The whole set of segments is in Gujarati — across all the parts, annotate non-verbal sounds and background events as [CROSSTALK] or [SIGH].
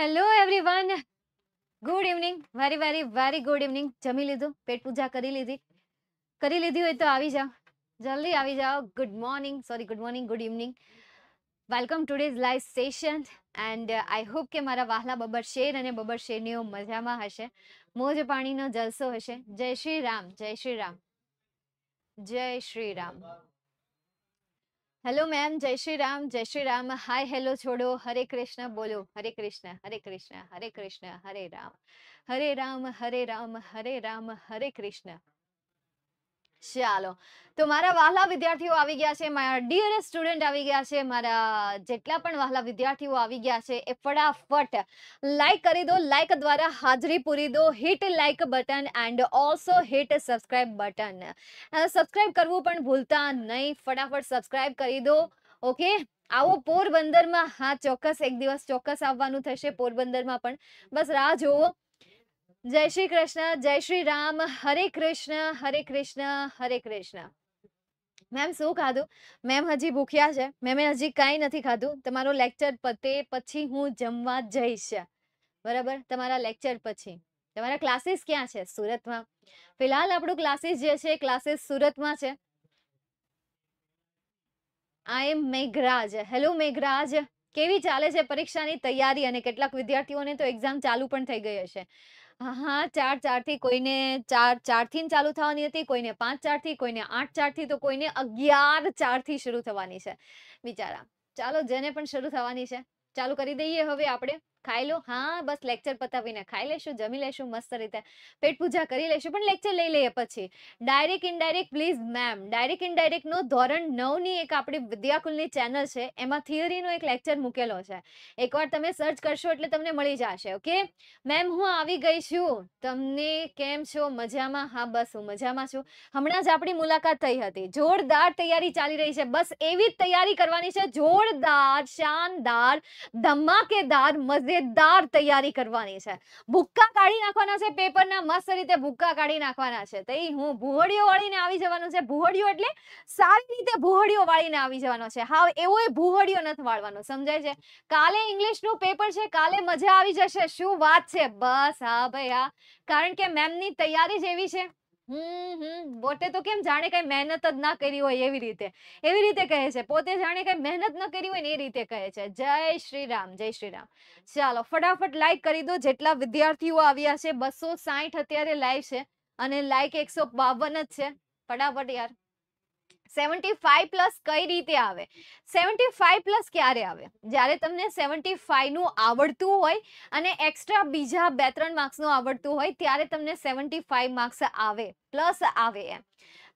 હેલો એવરીવન ગુડ ઇવનિંગ વારી વારી વારી ગુડ ઇવનિંગ જમી લીધું પેટ પૂજા કરી લીધી કરી લીધી હોય તો આવી જાઓ જલ્દી આવી જાઓ good morning sorry good morning good evening welcome today's live session and I hope કે મારા વાહલા બબર શેર અને બબર શેરનીઓ મજામાં હશે મોજ પાણીનો જલસો હશે જય શ્રી રામ જય શ્રી રામ જય શ્રી રામ હેલો મેમ જય શ્રી રામ જય શ્રી રામ હાય હેલો છોડો હરે કૃષ્ણ બોલો હરે કૃષ્ણ હરે કૃષ્ણ હરે કૃષ્ણ હરે રામ હરે રામ હરે રામ હરે રામ હરે કૃષ્ણ ચાલો તો મારા વહાલા વિદ્યાર્થીઓ આવી ગયા છે મારા ડિયરેસ્ટ સ્ટુડન્ટ આવી ગયા છે મારા જેટલા પણ વહાલા વિદ્યાર્થીઓ આવી ગયા છે એ ફટાફટ લાઈક કરી દો લાઈક દ્વારા હાજરી પૂરી દો hit like button and also hit subscribe button subscribe કરવું પણ ભૂલતા નહીં ફટાફટ સબસ્ક્રાઈબ કરી દો ઓકે આવો પોરબંદરમાં હા ચોક્કસ એક દિવસ ચોક્કસ આવવાનું થશે પોરબંદરમાં પણ બસ રાહ જોવો જય શ્રી કૃષ્ણ જય શ્રી રામ હરે કૃષ્ણ હરે કૃષ્ણ હરે કૃષ્ણ મેમ શું ખાધું મેમ હજી ભૂખ્યા છે મેમે હજી કાંઈ નથી ખાધું તમારો લેક્ચર પતે પછી હું જમવા જઈશ બરાબર તમારા લેક્ચર પછી તમારા ક્લાસીસ ક્યાં છે સુરતમાં ફિલહાલ આપણું ક્લાસીસ જે છે ક્લાસીસ સુરતમાં છે I am Meghraj hello Meghraj કેવી ચાલે છે પરીક્ષાની તૈયારી અને કેટલાક વિદ્યાર્થીઓને તો એક્ઝામ ચાલુ પણ થઈ ગઈ હશે હા ચાર ચારથી કોઈને ચાર ચારથી ચાલુ થવાની હતી કોઈને પાંચ ચારથી કોઈને આઠ ચારથી તો કોઈને અગિયાર ચારથી શરૂ થવાની છે બિચારા ચાલો જેને પણ શરૂ થવાની છે ચાલુ કરી દઈએ હવે આપણે ખાઈ લો હા બસ લેક્ચર પતાવીને ખાઈ લેશું જમી લેશું મસ્ત રીતે પેટ પૂજા કરી લેશું પણ લેક્ચર લઈ લઈએ પછી direct indirect please ma'am direct ઇનડાયરેક્ટનો ધોરણ નવની એક આપણી વિદ્યાકુલની ચેનલ છે એમાં થિયરીનો એક લેક્ચર મૂકેલો છે એકવાર તમે સર્ચ કરશો એટલે તમને મળી જશે ઓકે મેમ હું આવી ગઈ છું તમને કેમ છો મજામાં હા બસ હું મજામાં છું હમણાં જ આપણી મુલાકાત થઈ હતી જોરદાર તૈયારી ચાલી રહી છે બસ એવી જ તૈયારી કરવાની છે જોરદાર શાનદાર ધમાકેદાર મજા મજેદાર તૈયારી કરવાની છે ભૂક્કા કાઢી નાખવાના છે પેપરના મસ્ત રીતે ભૂક્કા કાઢી નાખવાના છે તો હું ભૂવડીઓ વાળીને આવી જવાનું છે ભૂવડીઓ એટલે સારી રીતે ભૂવડીઓ વાળીને આવી જવાનો છે હા એવો એ ભૂવડીઓ નથી વાળવાનો સમજાય છે કાલે ઇંગ્લિશનું પેપર છે કાલે મજા આવી જશે શું વાત છે બસ હા ભાઈ હા કારણ કે મેમની તૈયારી જ એવી છે હમ હમ બોટે તો કેમ જાણે કઈ મહેનત જ ના કરી હોય એવી રીતે એવી રીતે કહે છે પોતે જાણે કઈ મહેનત ન કરી હોય ને એ રીતે કહે છે જય શ્રી રામ જય શ્રી રામ ચાલો ફટાફટ લાઈક કરી દો જેટલા વિદ્યાર્થીઓ આવ્યા છે બસો સાહીઠ અત્યારે લાઈવ છે અને લાઈક એકસો બાવન જ છે ફટાફટ યાર સેવન્ટી ફાઈવ પ્લસ કઈ રીતે આવે સેવન્ટી ફાઈવ પ્લસ ક્યારે આવે જ્યારે તમને સેવન્ટી ફાઈવનું આવડતું હોય અને એક્સ્ટ્રા બીજા બે ત્રણ માર્ક્સનું આવડતું હોય ત્યારે તમને સેવન્ટી ફાઈવ માર્ક્સ આવે પ્લસ આવે એમ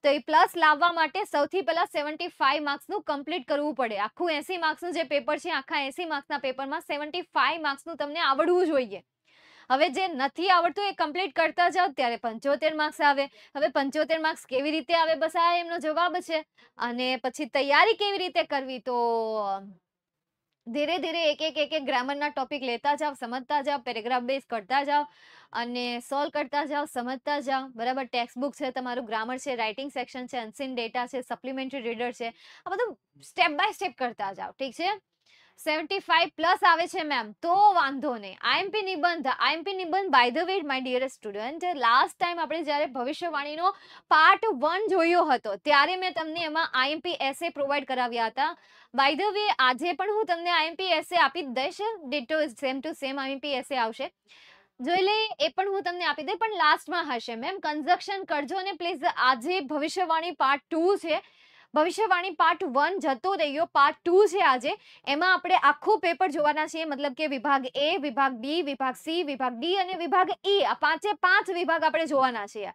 તો એ પ્લસ લાવવા માટે સૌથી પહેલાં સેવન્ટી ફાઈવ માર્ક્સનું કમ્પ્લીટ કરવું પડે આખું એસી માર્ક્સનું જે પેપર છે આખા એસી માર્ક્સના પેપરમાં સેવન્ટી ફાઈવ માર્ક્સનું તમને આવડવું જોઈએ હવે જે નથી આવડતું એ કમ્પ્લીટ કરતા જાઓ ત્યારે પંચોતેર માર્ક્સ આવે હવે પંચોતેર માર્ક્સ કેવી રીતે આવે બસ આ એમનો જવાબ છે અને પછી તૈયારી કેવી રીતે કરવી તો ધીરે ધીરે એક એક એક એક ગ્રામરના ટોપિક લેતા જાઓ સમજતા જાઓ પેરેગ્રાફ બેઝ કરતા જાઓ અને સોલ્વ કરતા જાઓ સમજતા જાઓ બરાબર ટેક્સ્ટ બુક છે તમારું ગ્રામર છે રાઇટિંગ સેક્શન છે અનસીન ડેટા છે સપ્લિમેન્ટરી રીડર છે આ બધું સ્ટેપ બાય સ્ટેપ કરતા જાઓ ઠીક છે સેવન્ટી ફાઈવ પ્લસ આવે છે મેમ તો વાંધો નહીં આઈએમપી નિબંધ આઈએમપી નિબંધ by the way my dear student last time આપણે જ્યારે ભવિષ્યવાણીનો પાર્ટ વન જોયો હતો ત્યારે મેં તમને એમાં આઈએમપી એસે પ્રોવાઈડ કરાવ્યા હતા બાય ધ વે આજે પણ હું તમને આઈએમપી એસે આપી દઈશ ditto same to same IMP essay આવશે જોઈ લઈએ એ પણ હું તમને આપી દઈ પણ લાસ્ટમાં હશે મેમ કન્ઝક્શન કરજો અને પ્લીઝ આજે ભવિષ્યવાણી પાર્ટ ટુ છે ભવિષ્યવાણી પાર્ટ વન જતો રહ્યો પાર્ટ ટુ છે આજે એમાં આપણે આખું પેપર જોવાના છીએ મતલબ કે વિભાગ એ વિભાગ બી વિભાગ સી વિભાગ ડી અને વિભાગ ઈ e. આ પાંચે પાંચ વિભાગ આપણે જોવાના છીએ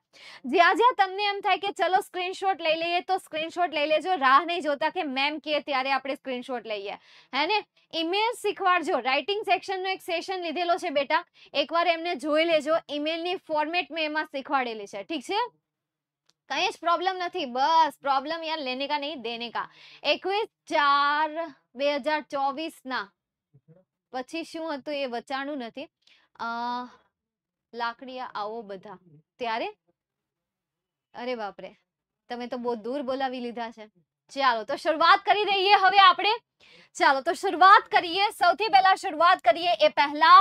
જ્યાં જ્યાં તમને એમ થાય કે ચલો સ્ક્રીનશોટ લઈ લઈએ તો સ્ક્રીનશોટ લઈ લેજો રાહ નહીં જોતા કે મેમ કે ત્યારે આપણે સ્ક્રીનશોટ લઈએ હે ને ઈમેલ શીખવાડજો રાઇટિંગ સેક્શનનો એક સેશન લીધેલો છે બેટા એકવાર એમને જોઈ લેજો ઈમેલની ફોર્મેટ મેં એમાં શીખવાડેલી છે ઠીક છે કઈ જ પ્રોબ્લેમ નથી બસ પ્રોબ્લેમ યાર લેને કા નહીં દેને કા એકવીસ ચાર બે હજાર ચોવીસ ના પછી શું હતું એ વચાણું નથી લાકડીયા આવો બધા ત્યારે અરે બાપરે તમે તો બહુ દૂર બોલાવી લીધા છે ચાલો તો શરૂઆત કરી દઈએ હવે આપણે ચાલો તો શરૂઆત કરીએ સૌથી પહેલા શરૂઆત કરીએ એ પહેલા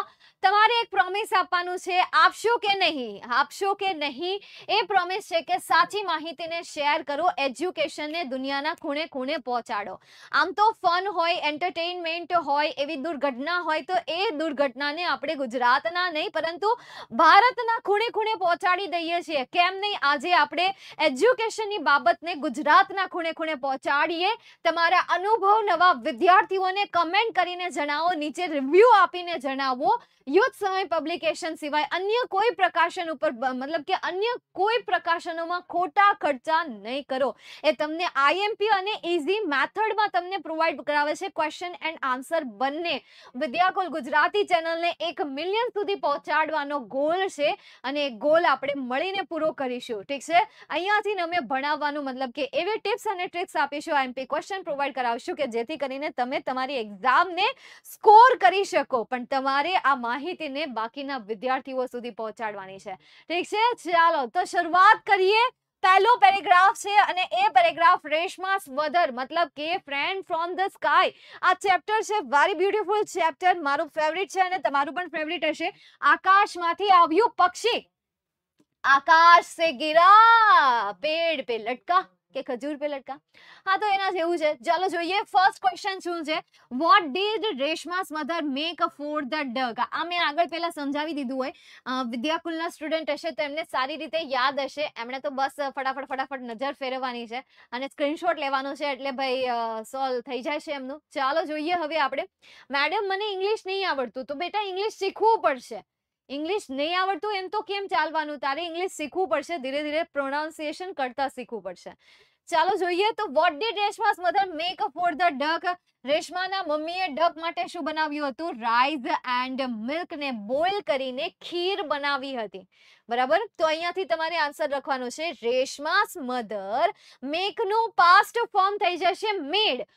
તમારે એક પ્રોમિસ આપવાનું છે આપશો કે નહીં આપશો કે નહીં એ પ્રોમિસ છે કે સાચી માહિતીને શેર કરો એજ્યુકેશનને દુનિયાના ખૂણે ખૂણે પહોંચાડો આમ તો ફન હોય એન્ટરટેઇનમેન્ટ હોય એવી દુર્ઘટના હોય તો એ દુર્ઘટનાને આપણે ગુજરાતના નહીં પરંતુ ભારતના ખૂણે ખૂણે પહોંચાડી દઈએ છીએ કેમ નહીં આજે આપણે એજ્યુકેશનની બાબતને ગુજરાતના ખૂણે ખૂણે પહોંચાડીએ તમારા અનુભવ નવા વિદ્યાર્થીઓને કમેન્ટ કરીને જણાવો નીચે રિવ્યૂ આપીને જણાવો યુથ સમય પબ્લિકેશન સિવાય અન્ય કોઈ પ્રકાશન ઉપર મતલબ કે અન્ય કોઈ પ્રકાશનોમાં ખોટા ખર્ચા નહીં કરો એ તમને આઈએમપી અને ઇઝી મેથડમાં તમને પ્રોવાઈડ કરાવે છે ક્વેશ્ચન એન્ડ આન્સર બંને વિદ્યાકુલ ગુજરાતી ચેનલને એક મિલિયન સુધી પહોંચાડવાનો ગોલ છે અને એ ગોલ આપણે મળીને પૂરો કરીશું ઠીક છે અહીંયાથી અમે ભણાવવાનું મતલબ કે એવી ટિપ્સ અને ટ્રિક્સ આપીશું આઈએમપી ક્વેશ્ચન પ્રોવાઈડ કરાવશું કે જેથી કરીને કરીને તમે તમારી એક્ઝામને સ્કોર કરી શકો પણ તમારે આ માહિતીને બાકીના વિદ્યાર્થીઓ સુધી પહોંચાડવાની છે ઠીક છે ચાલો તો શરૂઆત કરીએ પહેલો પેરેગ્રાફ છે અને એ પેરેગ્રાફ રેશમાસ મધર મતલબ કે ફ્રેન્ડ ફ્રોમ ધ સ્કાય આ ચેપ્ટર છે વેરી બ્યુટીફુલ ચેપ્ટર મારું ફેવરિટ છે અને તમારું પણ ફેવરિટ હશે આકાશમાંથી આવ્યું પક્ષી આકાશ સે ગિરા પેડ પે લટકા કે ખજૂર પે લટકા હા તો એના જેવું છે ચાલો જોઈએ ફર્સ્ટ ક્વેશ્ચન શું છે what did Reshma's mother make for the duck આ મેં આગળ પહેલા સમજાવી દીધું હોય વિદ્યાકુલના સ્ટુડન્ટ હશે તો એમને સારી રીતે યાદ હશે એમણે તો બસ ફટાફટ ફટાફટ નજર ફેરવવાની છે અને સ્ક્રીનશોટ લેવાનો છે એટલે ભાઈ સોલ્વ થઈ જાય છે એમનું ચાલો જોઈએ હવે આપણે મેડમ મને ઇંગ્લિશ નહીં આવડતું તો બેટા ઇંગ્લિશ શીખવું પડશે ઇંગ્લિશ નહીં આવડતું એમ તો કેમ ચાલવાનું તારે ઇંગ્લિશ શીખવું પડશે ધીરે ધીરે પ્રોનાઉન્સિએશન કરતા શીખવું પડશે ચાલો જોઈએ તો what did Reshma's mother make for the duck રેશમાના મમ્મીએ ડક માટે શું બનાવ્યું હતું રાઈસ એન્ડ મિલ્ક ને બોઇલ કરીને ખીર બનાવી હતી બરાબર તો અહીંયાથી તમારે આન્સર લખવાનો છે રેશમાસ મધર મેક નું પાસ્ટ ફોર્મ થઈ જશે મેડ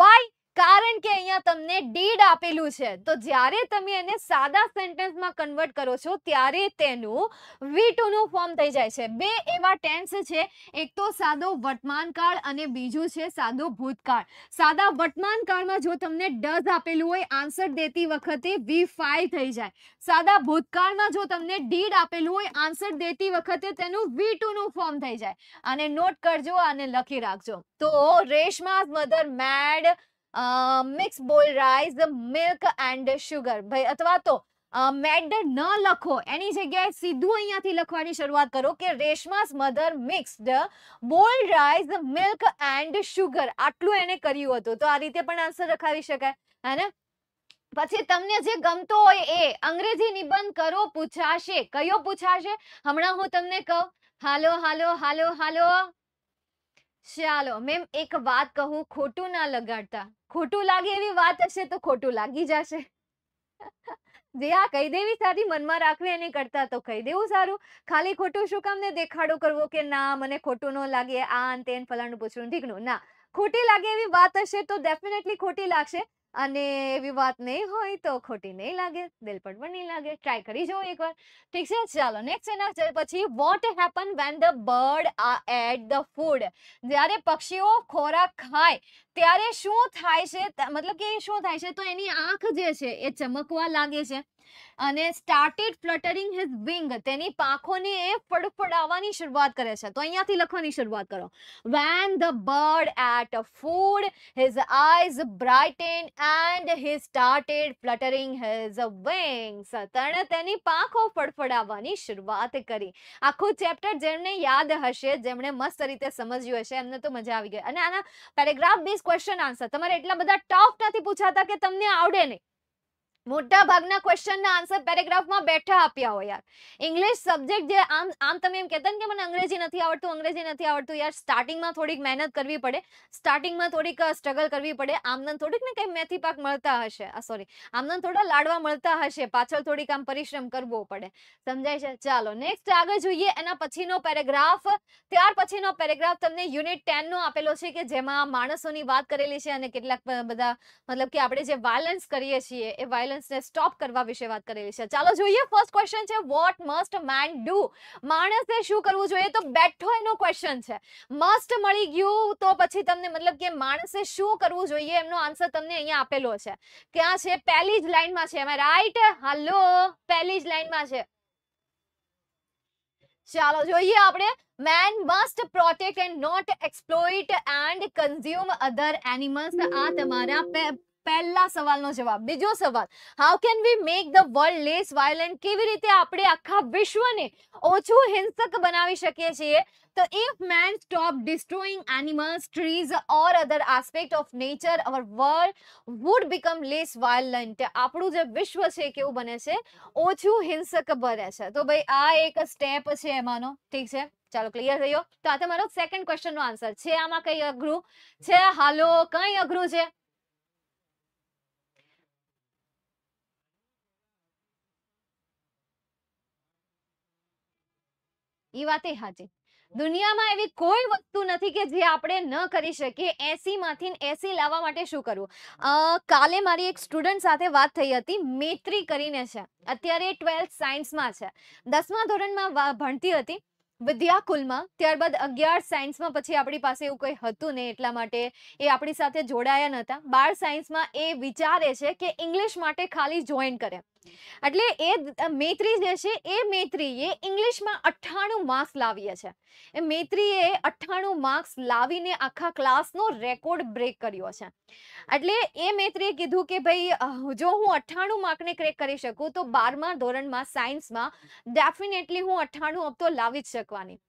વાય કારણ કે અહીંયા તમને ડીડ આપેલું છે તો જ્યારે તમે એને સાદા સેન્ટેન્સમાં કન્વર્ટ કરો છો ત્યારે તેનું વી ટુનું ફોર્મ થઈ જાય છે બે એવા ટેન્સ છે એક તો સાદો વર્તમાનકાળ અને બીજું છે સાદો ભૂતકાળ સાદા વર્તમાનકાળમાં જો તમને ડઝ આપેલું હોય આન્સર દેતી વખતે વી ફાઈ થઈ જાય સાદા ભૂતકાળમાં જો તમને ડીડ આપેલું હોય આન્સર દેતી વખતે તેનું વી ટુનું ફોર્મ થઈ જાય અને નોટ કરજો અને લખી રાખજો તો Reshma's mother made mix boil rice milk and sugar ભાઈ અથવા તો મેડ ન લખો એની જગ્યાએ સીધું અહીંયાથી લખવાની શરૂઆત કરો કે Reshma's mother mixed boil rice milk and sugar આટલું એને કર્યું હતું તો આ રીતે પણ આન્સર રખાવી શકાય હે પછી તમને જે ગમતો હોય એ અંગ્રેજી નિબંધ કરો પૂછાશે કયો પૂછાશે હમણાં હું તમને કહું હાલો હાલો હાલો હાલો ચાલો મેમ એક વાત કહું ખોટું ના લગાડતા ખોટું લાગે એવી વાત હશે તો ખોટું લાગી જશે જે આ કહી દેવી સારી મનમાં રાખવી એની કરતા તો કહી દેવું સારું ખાલી ખોટું શું કામ ને દેખાડો કરવો કે ના મને ખોટું ન લાગે આ અંતે ફલાણું પૂછવું ઠીકનું ના ખોટી લાગે એવી વાત હશે તો ડેફિનેટલી ખોટી લાગશે અને એવી વાત નહીં હોય તો ખોટી નહીં લાગે દિલ પણ પણ નહીં લાગે ટ્રાય કરી જુઓ એકવાર ઠીક છે ચાલો નેક્સ્ટ એના પછી what happen when the bird આ એટ ધ ફૂડ જ્યારે પક્ષીઓ ખોરાક ખાય ત્યારે શું થાય છે મતલબ કે શું થાય છે તો એની આંખ જે છે એ ચમકવા લાગે છે અને સ્ટાર્ટેડ ફ્લટરિંગ હિઝ વિંગ તેની પાંખોને એ ફડફડાવવાની શરૂઆત કરે છે તો અહીંયાથી લખવાની શરૂઆત કરો when the bird ate a food his eyes brighten and he started fluttering his wings તેણે તેની પાંખો ફડફડાવવાની શરૂઆત કરી આખું ચેપ્ટર જેમને યાદ હશે જેમણે મસ્ત રીતે સમજ્યું હશે એમને તો મજા આવી ગઈ અને આના પેરેગ્રાફ બેઝ ક્વેશ્ચન આન્સર તમારે એટલા બધા ટફ નથી પૂછાતા કે તમને આવડે નહીં મોટા ભાગના ક્વેશ્ચનના આન્સર પેરેગ્રાફમાં બેઠા આપ્યા હોય યાર ઇંગ્લિશ સબ્જેક્ટ જે આમ આમ તમે એમ કહેતા કે મને અંગ્રેજી નથી આવડતું અંગ્રેજી નથી આવડતું યાર સ્ટાર્ટિંગમાં થોડીક મહેનત કરવી પડે સ્ટાર્ટિંગમાં થોડીક સ્ટ્રગલ કરવી પડે આમને થોડીક ને કંઈ મેથી પાક મળતા હશે સોરી આમને થોડા લાડવા મળતા હશે પાછળ થોડીક આમ પરિશ્રમ કરવો પડે સમજાય છે ચાલો નેક્સ્ટ આગળ જોઈએ એના પછીનો પેરેગ્રાફ ત્યાર પછીનો પેરેગ્રાફ તમને યુનિટ ટેનનો આપેલો છે કે જેમાં માણસોની વાત કરેલી છે અને કેટલાક બધા મતલબ કે આપણે જે વાયલન્સ કરીએ છીએ એ વાયલન્સ વાયલન્સને સ્ટોપ કરવા વિશે વાત કરેલી છે ચાલો જોઈએ ફર્સ્ટ ક્વેશ્ચન છે વોટ મસ્ટ મેન ડુ માણસે શું કરવું જોઈએ તો બેઠો એનો ક્વેશ્ચન છે મસ્ટ મળી ગયું તો પછી તમને મતલબ કે માણસે શું કરવું જોઈએ એમનો આન્સર તમને અહીંયા આપેલો છે ક્યાં છે પહેલી જ લાઈનમાં છે એમાં રાઈટ હાલો પહેલી જ લાઈનમાં છે ચાલો જોઈએ આપણે man must protect and not exploit and consume other animals આ તમારા પહેલા સવાલનો જવાબ બીજો સવાલ how can we make the world less violent કેવી રીતે આપણે આખા વિશ્વને ઓછું હિંસક બનાવી શકીએ છીએ તો if man stop destroying animals trees or other aspect of nature our world would become less violent આપણું જે વિશ્વ છે કેવું બને છે ઓછું હિંસક બને છે તો ભાઈ આ એક સ્ટેપ છે એમાંનો ઠીક છે ચાલો ક્લિયર થયો તો આ તમારો સેકન્ડ ક્વેશ્ચનનો આન્સર છે આમાં કંઈ અઘરું છે હાલો કંઈ અઘરું છે એ વાતે સાચી દુનિયામાં એવી કોઈ વસ્તુ નથી કે જે આપણે ન કરી શકીએ એસી માંથી એસી લાવવા માટે શું કરવું કાલે મારી એક સ્ટુડન્ટ સાથે વાત થઈ હતી મેત્રી કરીને છે અત્યારે ટ્વેલ્થ સાયન્સમાં છે દસમા ધોરણમાં ભણતી હતી વિદ્યાકુલમાં ત્યારબાદ અગિયાર સાયન્સમાં પછી આપણી પાસે એવું કંઈ હતું નહીં એટલા માટે એ આપણી સાથે જોડાયા નહોતા બાર સાયન્સમાં એ વિચારે છે કે ઇંગ્લિશ માટે ખાલી જોઈન કરે એટલે એ મૈત્રી જે છે એ મૈત્રીએ ઇંગ્લિશમાં અઠ્ઠાણું માર્ક્સ લાવીએ છે એ મૈત્રીએ અઠ્ઠાણું માર્ક્સ લાવીને આખા ક્લાસનો રેકોર્ડ બ્રેક કર્યો છે એટલે એ મૈત્રીએ કીધું કે ભાઈ જો હું અઠ્ઠાણું માર્કને ક્રેક કરી શકું તો બારમા ધોરણમાં સાયન્સમાં ડેફિનેટલી હું અઠ્ઠાણું અપતો લાવી જ શકવાની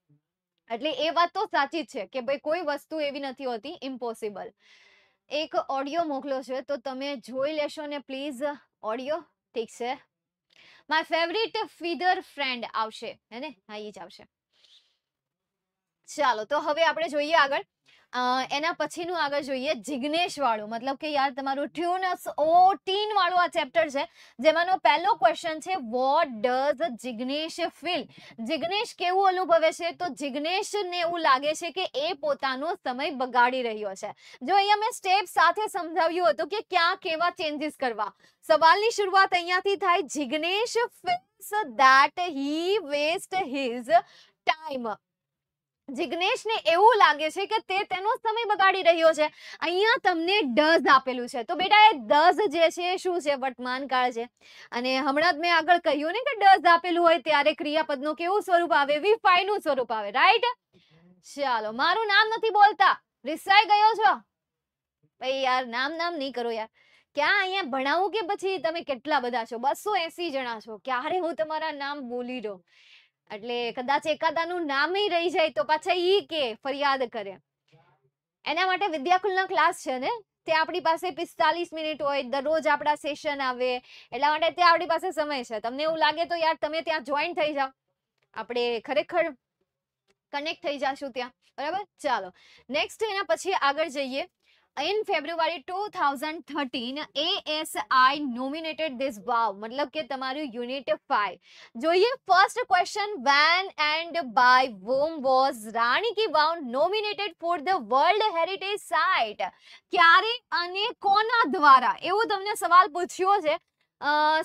એટલે એ વાત તો સાચી જ છે કે ભાઈ કોઈ વસ્તુ એવી નથી હોતી ઇમ્પોસિબલ એક ઓડિયો મોકલો છે તો તમે જોઈ લેશો ને પ્લીઝ ઓડિયો ઠીક છે માય ફેવરિટ ફીધર ફ્રેન્ડ આવશે હે ને હા એ જ આવશે ચાલો તો હવે આપણે જોઈએ આગળ એના પછીનું આગળ જોઈએ જિજ્ઞેશ વાળું મતલબ કે યાર તમારું ટ્યુનસ ઓ ટીન વાળું આ ચેપ્ટર છે જેમાંનો પહેલો ક્વેશ્ચન છે what does Jignesh feel Jignesh કેવું અનુભવે છે તો જિજ્ઞેશને એવું લાગે છે કે એ પોતાનો સમય બગાડી રહ્યો છે જો અહીંયા મેં સ્ટેપ સાથે સમજાવ્યું હતું કે ક્યાં કેવા ચેન્જીસ કરવા સવાલની શરૂઆત અહીંયાથી થાય Jignesh feels that he waste his time Jignesh ને એવું લાગે છે કે તે તેનો સમય બગાડી રહ્યો છે અહીંયા તમને ડઝ આપેલું છે તો બેટા એ ડઝ જે છે શું છે વર્તમાન કાળ છે અને હમણાં જ મેં આગળ કહ્યું ને કે ડઝ આપેલું હોય ત્યારે ક્રિયાપદ નું કેવું સ્વરૂપ આવે વી નું સ્વરૂપ આવે રાઈટ ચાલો મારું નામ નથી બોલતા રિસાઈ ગયો છો ભાઈ યાર નામ નામ નહીં કરો યાર ક્યાં અહીંયા ભણાવું કે પછી તમે કેટલા બધા છો બસો એસી જણા છો ક્યારે હું તમારા નામ બોલી રહ્યો એટલે કદાચ એકાદાનું નામ રહી જાય તો પાછા ઈ કે ફરિયાદ કરે એના માટે વિદ્યાકુલના ક્લાસ છે ને તે આપણી પાસે પિસ્તાલીસ મિનિટ હોય દરરોજ આપણા સેશન આવે એટલા માટે તે આપણી પાસે સમય છે તમને એવું લાગે તો યાર તમે ત્યાં જોઈન થઈ જાઓ આપણે ખરેખર કનેક્ટ થઈ જશું ત્યાં બરાબર ચાલો નેક્સ્ટ એના પછી આગળ જઈએ in February 2013, ASI nominated this wow. मतलब कि તમારું યુનિટ 5. જોઈએ first question when and by whom was Rani ki Vav nominated for the World Heritage Site? ક્યારે અને કોના દ્વારા? એવો તમને સવાલ પૂછ્યો છે.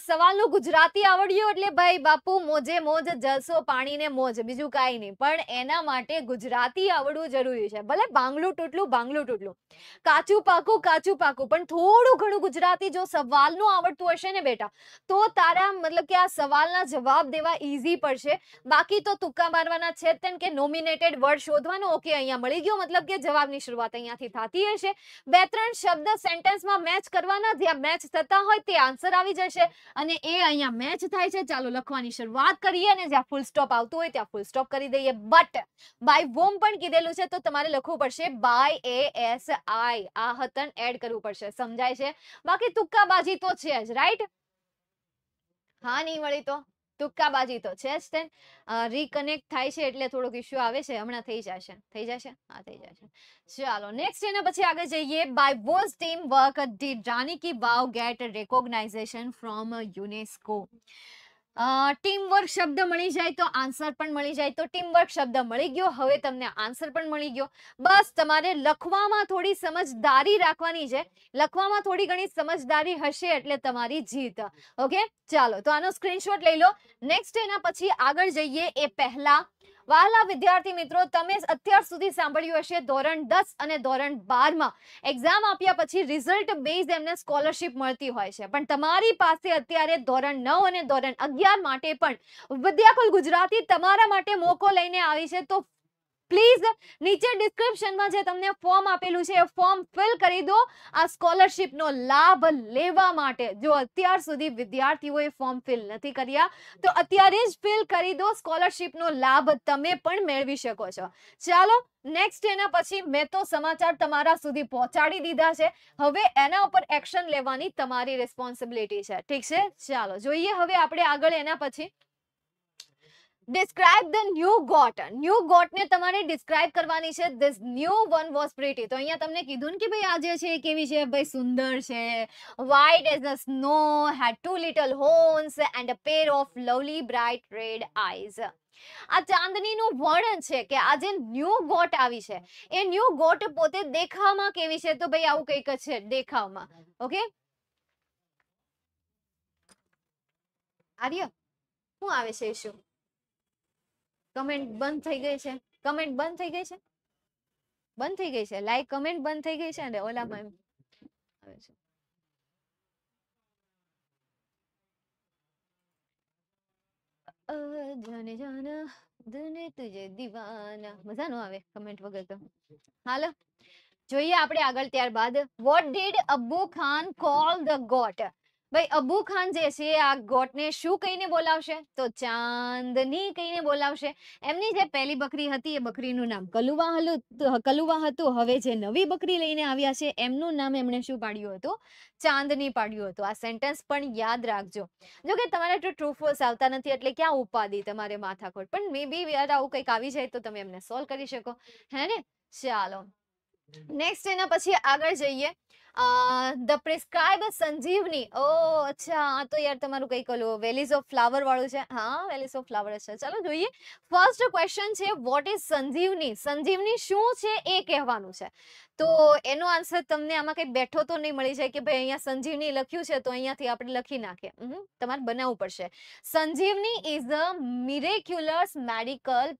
સવાલનું ગુજરાતી આવડ્યું એટલે ભાઈ બાપુ મોજે મોજ જલસો પાણીને મોજ બીજું કાંઈ નહીં પણ એના માટે ગુજરાતી આવડવું જરૂરી છે ભલે બાંગલું તૂટલું બાંગલું તૂટલું કાચું પાકું કાચું પાકું પણ થોડું ઘણું ગુજરાતી જો સવાલનું આવડતું હશે ને બેટા તો તારા મતલબ કે આ સવાલના જવાબ દેવા ઈઝી પડશે બાકી તો તુક્કા મારવાના છે તેમ કે નોમિનેટેડ વર્ડ શોધવાનો ઓકે અહીંયા મળી ગયો મતલબ કે જવાબની શરૂઆત અહીંયાથી થતી હશે બે ત્રણ શબ્દ સેન્ટેન્સમાં મેચ કરવાના જ્યાં મેચ થતા હોય તે આન્સર આવી જાય જશે અને એ અહીંયા મેચ થાય છે ચાલો લખવાની શરૂઆત કરીએ અને જ્યાં ફૂલ સ્ટોપ આવતું હોય ત્યાં ફૂલ સ્ટોપ કરી દઈએ બટ બાય વોમ પણ કીધેલું છે તો તમારે લખવું પડશે બાય એ એસ આઈ આ હતન એડ કરવું પડશે સમજાય છે બાકી તુક્કાબાજી તો છે જ રાઈટ હા નહીં મળી તો તુક્કાબાજી તો છે જ તે રીકનેક્ટ થાય છે એટલે થોડોક ઇશ્યુ આવે છે હમણાં થઈ જશે થઈ જશે હા થઈ જશે ચાલો નેક્સ્ટ એના પછી આગળ જઈએ by was team work the Rani ki Vav get recognization from UNESCO teamwork શબ્દ મળી જાય તો આન્સર પણ મળી જાય તો ટીમવર્ક શબ્દ મળી ગયો હવે તમને આન્સર પણ મળી ગયો બસ તમારે લખવામાં થોડી સમજદારી રાખવાની છે લખવામાં થોડી ઘણી સમજદારી હશે એટલે તમારી જીત ઓકે ચાલો તો આનો સ્ક્રીનશોટ લઈ લો નેક્સ્ટ એના પછી આગળ જઈએ એ પહેલા વાલા વિદ્યાર્થી મિત્રો તમે અત્યાર સુધી સાંભળ્યું હશે ધોરણ દસ અને ધોરણ બારમાં એક્ઝામ આપ્યા પછી રિઝલ્ટ બેઝ એમને સ્કોલરશિપ મળતી હોય છે પણ તમારી પાસે અત્યારે ધોરણ નવ અને ધોરણ અગિયાર માટે પણ વિદ્યાકુલ ગુજરાતી તમારા માટે મોકો લઈને આવી છે તો પ્લીઝ નીચે ડિસ્ક્રિપ્શનમાં જે તમને ફોર્મ આપેલું છે એ ફોર્મ ફિલ કરી દો આ સ્કોલરશિપનો લાભ લેવા માટે જો અત્યાર સુધી વિદ્યાર્થીઓએ ફોર્મ ફિલ નથી કર્યા તો અત્યારે જ ફિલ કરી દો સ્કોલરશિપનો લાભ તમે પણ મેળવી શકો છો ચાલો નેક્સ્ટ એના પછી મેં તો સમાચાર તમારા સુધી પહોંચાડી દીધા છે હવે એના ઉપર એક્શન લેવાની તમારી રિસ્પોન્સિબિલિટી છે ઠીક છે ચાલો જોઈએ હવે આપણે આગળ એના પછી describe the new goat new ગોટને તમારે ડિસ્ક્રાઇબ કરવાની છે this new one was pretty તો અહીંયા તમને કીધું ને કે ભાઈ આજે છે એ કેવી છે ભાઈ સુંદર છે white as a snow had two little horns and a pair of lovely bright red eyes આ ચાંદનીનું વર્ણન છે કે આ જે ન્યૂ ગોટ આવી છે એ ન્યૂ ગોટ પોતે દેખાવમાં કેવી છે તો ભાઈ આવું કંઈક છે દેખાવમાં ઓકે આર્ય શું આવે છે શું કમેન્ટ બંધ થઈ ગઈ છે કમેન્ટ બંધ થઈ ગઈ છે બંધ થઈ ગઈ છે લાઈક કમેન્ટ બંધ થઈ ગઈ છે અને ઓલામાં આવે છે જાને જાના દને તુજે દીવાના મજા નો આવે કમેન્ટ વગર તો હાલો જોઈએ આપણે આગળ ત્યારબાદ what did Abbu Khan call the goat ભાઈ અબુ ખાન જે છે આ ગોટને શું કહીને બોલાવશે તો ચાંદની કહીને બોલાવશે એમની જે પહેલી બકરી હતી એ બકરીનું નામ કલુવા હલું કલુવા હતું હવે જે નવી બકરી લઈને આવ્યા છે એમનું નામ એમણે શું પાડ્યું હતું ચાંદની પાડ્યું હતું આ સેન્ટેન્સ પણ યાદ રાખજો જો કે તમારે તો ટ્રુ આવતા નથી એટલે ક્યાં ઉપાધિ તમારે માથાકોટ પણ મે બી યાર આવું કંઈક આવી જાય તો તમે એમને સોલ્વ કરી શકો હે ને ચાલો નેક્સ્ટ એના પછી આગળ જઈએ ધ પ્રિસ્ક્રાઇબ સંજીવની ઓ અચ્છા આ તો યાર તમારું કઈ કલું વેલીઝ ઓફ ફ્લાવર વાળું છે હા વેલીઝ ઓફ ફ્લાવર છે ચાલો જોઈએ ફર્સ્ટ ક્વેશ્ચન છે વોટ ઇઝ સંજીવની સંજીવની શું છે એ કહેવાનું છે તો એનો આન્સર તમને આમાં કઈ બેઠો તો નહીં મળી જાય કે ભાઈ અહીંયા સંજીવની લખ્યું છે તો અહીંયાથી આપણે લખી નાખીએ તમારે બનાવવું પડશે Sanjeevani is a miraculous medical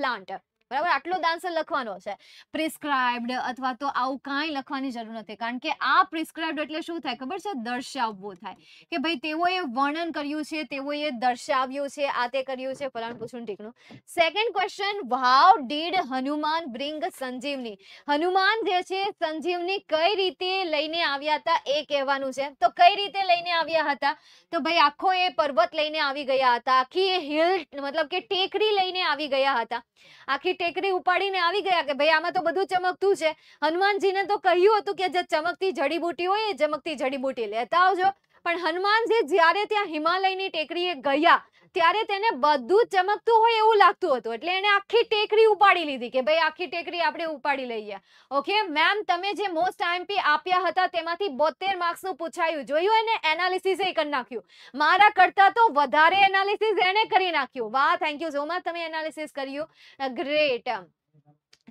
plant બરાબર આટલો જ આન્સર લખવાનો છે પ્રિસ્ક્રાઇબ્ડ અથવા તો આવું કાંઈ લખવાની જરૂર નથી કારણ કે આ પ્રિસ્ક્રાઇબ્ડ એટલે શું થાય ખબર છે દર્શાવવું થાય કે ભાઈ તેઓએ વર્ણન કર્યું છે તેઓએ દર્શાવ્યું છે આ તે કર્યું છે ફલાણ પૂછું ટીકનું second question how did Hanuman bring Sanjeevani Hanuman જે છે સંજીવની કઈ રીતે લઈને આવ્યા હતા એ કહેવાનું છે તો કઈ રીતે લઈને આવ્યા હતા તો ભાઈ આખો એ પર્વત લઈને આવી ગયા હતા આખી એ હિલ મતલબ કે ટેકરી લઈને આવી ગયા હતા આખી મોટી ટેકરી ઉપાડીને આવી ગયા કે ભાઈ આમાં તો બધું ચમકતું છે હનુમાનજીને તો કહ્યું હતું કે જે ચમકતી જડીબુટી હોય એ ચમકતી જડીબુટી લેતા આવજો પણ હનુમાનજી જ્યારે ત્યાં હિમાલયની ટેકરીએ ગયા ત્યારે તેને બધું ચમકતું હોય એવું લાગતું હતું એટલે એને આખી ટેકરી ઉપાડી લીધી કે ભાઈ આખી ટેકરી આપણે ઉપાડી લઈએ ઓકે મેમ તમે જે મોસ્ટ આઈએમપી આપ્યા હતા તેમાંથી બોતેર માર્ક્સનું પૂછાયું જોયું એને એનાલિસિસ એ કરી નાખ્યું મારા કરતાં તો વધારે એનાલિસિસ એણે કરી નાખ્યું વાહ થેન્ક યુ સો મચ તમે એનાલિસિસ કર્યું ગ્રેટ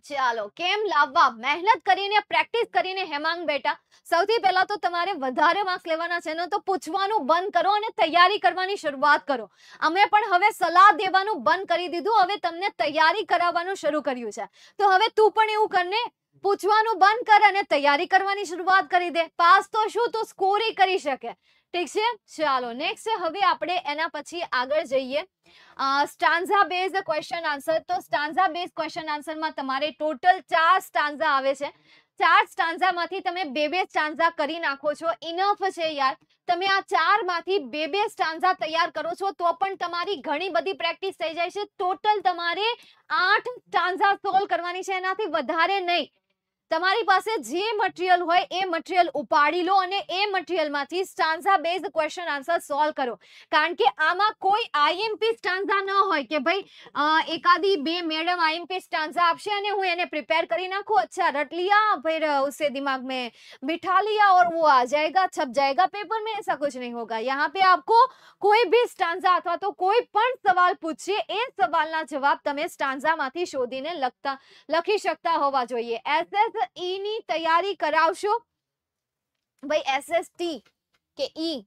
ચાલો કેમ લાવવા મહેનત કરીને પ્રેક્ટિસ કરીને હેમાંગ બેટા સૌથી પહેલા તો તમારે વધારે માર્ક્સ લેવાના છે તો પૂછવાનું બંધ કરો અને તૈયારી કરવાની શરૂઆત કરો અમે પણ હવે સલાહ દેવાનું બંધ કરી દીધું હવે તમને તૈયારી કરાવવાનું શરૂ કર્યું છે તો હવે તું પણ એવું કરને પૂછવાનું બંધ કર અને તૈયારી કરવાની શરૂઆત કરી દે પાસ તો શું તું સ્કોરી કરી શકે ઠીક છે ચાલો નેક્સ્ટ હવે આપણે એના પછી આગળ જઈએ સ્ટાન્ઝા બેઝ ક્વેશ્ચન આન્સર તો સ્ટાન્ઝા બેઝ ક્વેશ્ચન આન્સરમાં તમારે ટોટલ ચાર સ્ટાન્ઝા આવે છે ચાર સ્ટાન્ઝામાંથી તમે બે બે સ્ટાન્ઝા કરી નાખો છો ઇનફ છે યાર તમે આ ચારમાંથી બે બે સ્ટાન્ઝા તૈયાર કરો છો તો પણ તમારી ઘણી બધી પ્રેક્ટિસ થઈ જાય છે ટોટલ તમારે આઠ સ્ટાન્ઝા સોલ્વ કરવાની છે એનાથી વધારે નહીં તમારી પાસે જે મટીરીયલ હોય એ મટીરીયલ ઉપાડી લો અને એ મટીરીયલમાંથી stanza base question answer solve કરો કારણ કે આમાં કોઈ આઈએમપી સ્ટાન્ઝા ન હોય કે ભઈ એકાદી બે મેડમ આઈએમપી સ્ટાન્ઝા આપશે અને હોય એને પ્રિપેર કરી નાખો અચ્છા રટલિયા ભેર ઉસે દિમાગ મે મીઠાલિયા ઓર વો આ જાયગા છબ જાયગા પેપર મે એસા કુછ નહીં હોગા યહા પે આપકો કોઈ ભી સ્ટાન્ઝા થા તો કોઈ પણ સવાલ પૂછે એ સવાલ નો જવાબ તમે સ્ટાન્ઝામાંથી શોધીને લખ લખી શકતા હોવા જોઈએ એસએસ ટ્રિપલ ઈ ની તૈયારી કરાવશો ભાઈ એસએસટી કે ઈ e?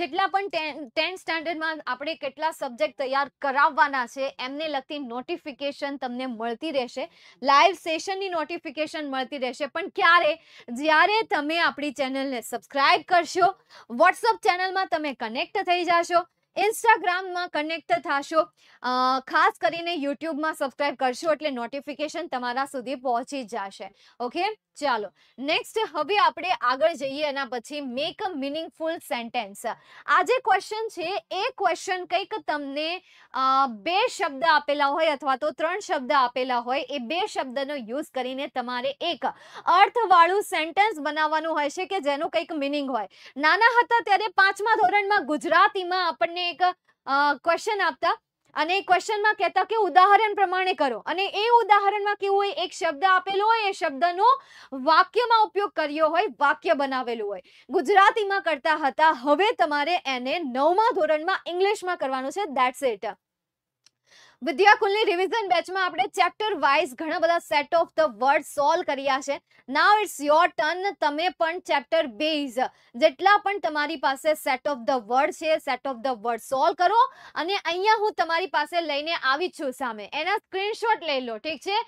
જેટલા પણ ટેન્થ સ્ટાન્ડર્ડમાં આપણે કેટલા સબ્જેક્ટ તૈયાર કરાવવાના છે એમને લગતી નોટિફિકેશન તમને મળતી રહેશે લાઈવ સેશનની નોટિફિકેશન મળતી રહેશે પણ ક્યારે જ્યારે તમે આપણી ચેનલને સબસ્ક્રાઇબ કરશો વોટ્સઅપ ચેનલમાં તમે કનેક્ટ થઈ જશો ઇન્સ્ટાગ્રામમાં કનેક્ટ થશો ખાસ કરીને યુટ્યુબમાં સબસ્ક્રાઇબ કરશો એટલે નોટિફિકેશન તમારા સુધી પહોંચી જશે ઓકે ચાલો નેક્સ્ટ હવે આપણે આગળ જઈએ એના પછી મેક અ મિનિંગફુલ સેન્ટેન્સ આ જે ક્વેશ્ચન છે એ ક્વેશ્ચન કંઈક તમને બે શબ્દ આપેલા હોય અથવા તો ત્રણ શબ્દ આપેલા હોય એ બે શબ્દનો યુઝ કરીને તમારે એક અર્થવાળું સેન્ટેન્સ બનાવવાનું હોય છે કે જેનું કંઈક મિનિંગ હોય નાના હતા ત્યારે પાંચમા ધોરણમાં ગુજરાતીમાં આપણને એક ક્વેશ્ચન આપતા અને એ ક્વેશ્ચનમાં કહેતા કે ઉદાહરણ પ્રમાણે કરો અને એ ઉદાહરણમાં કેવું હોય એક શબ્દ આપેલો હોય એ શબ્દનો વાક્યમાં ઉપયોગ કર્યો હોય વાક્ય બનાવેલું હોય ગુજરાતીમાં કરતા હતા હવે તમારે એને નવમા ધોરણમાં ઇંગ્લિશમાં કરવાનું છે દેટ્સ ઇટ વિદ્યાકુલની રિવિઝન બેચમાં આપણે ચેપ્ટર વાઇઝ ઘણા બધા set of the word solve કર્યા છે નાવ ઇટ્સ યોર ટર્ન તમે પણ ચેપ્ટર બેઝ જેટલા પણ તમારી પાસે સેટ ઓફ ધ વર્ડ છે set of the word solve કરો અને અહીંયા હું તમારી પાસે લઈને આવી છું સામે એના સ્ક્રીનશોટ લઈ લો ઠીક છે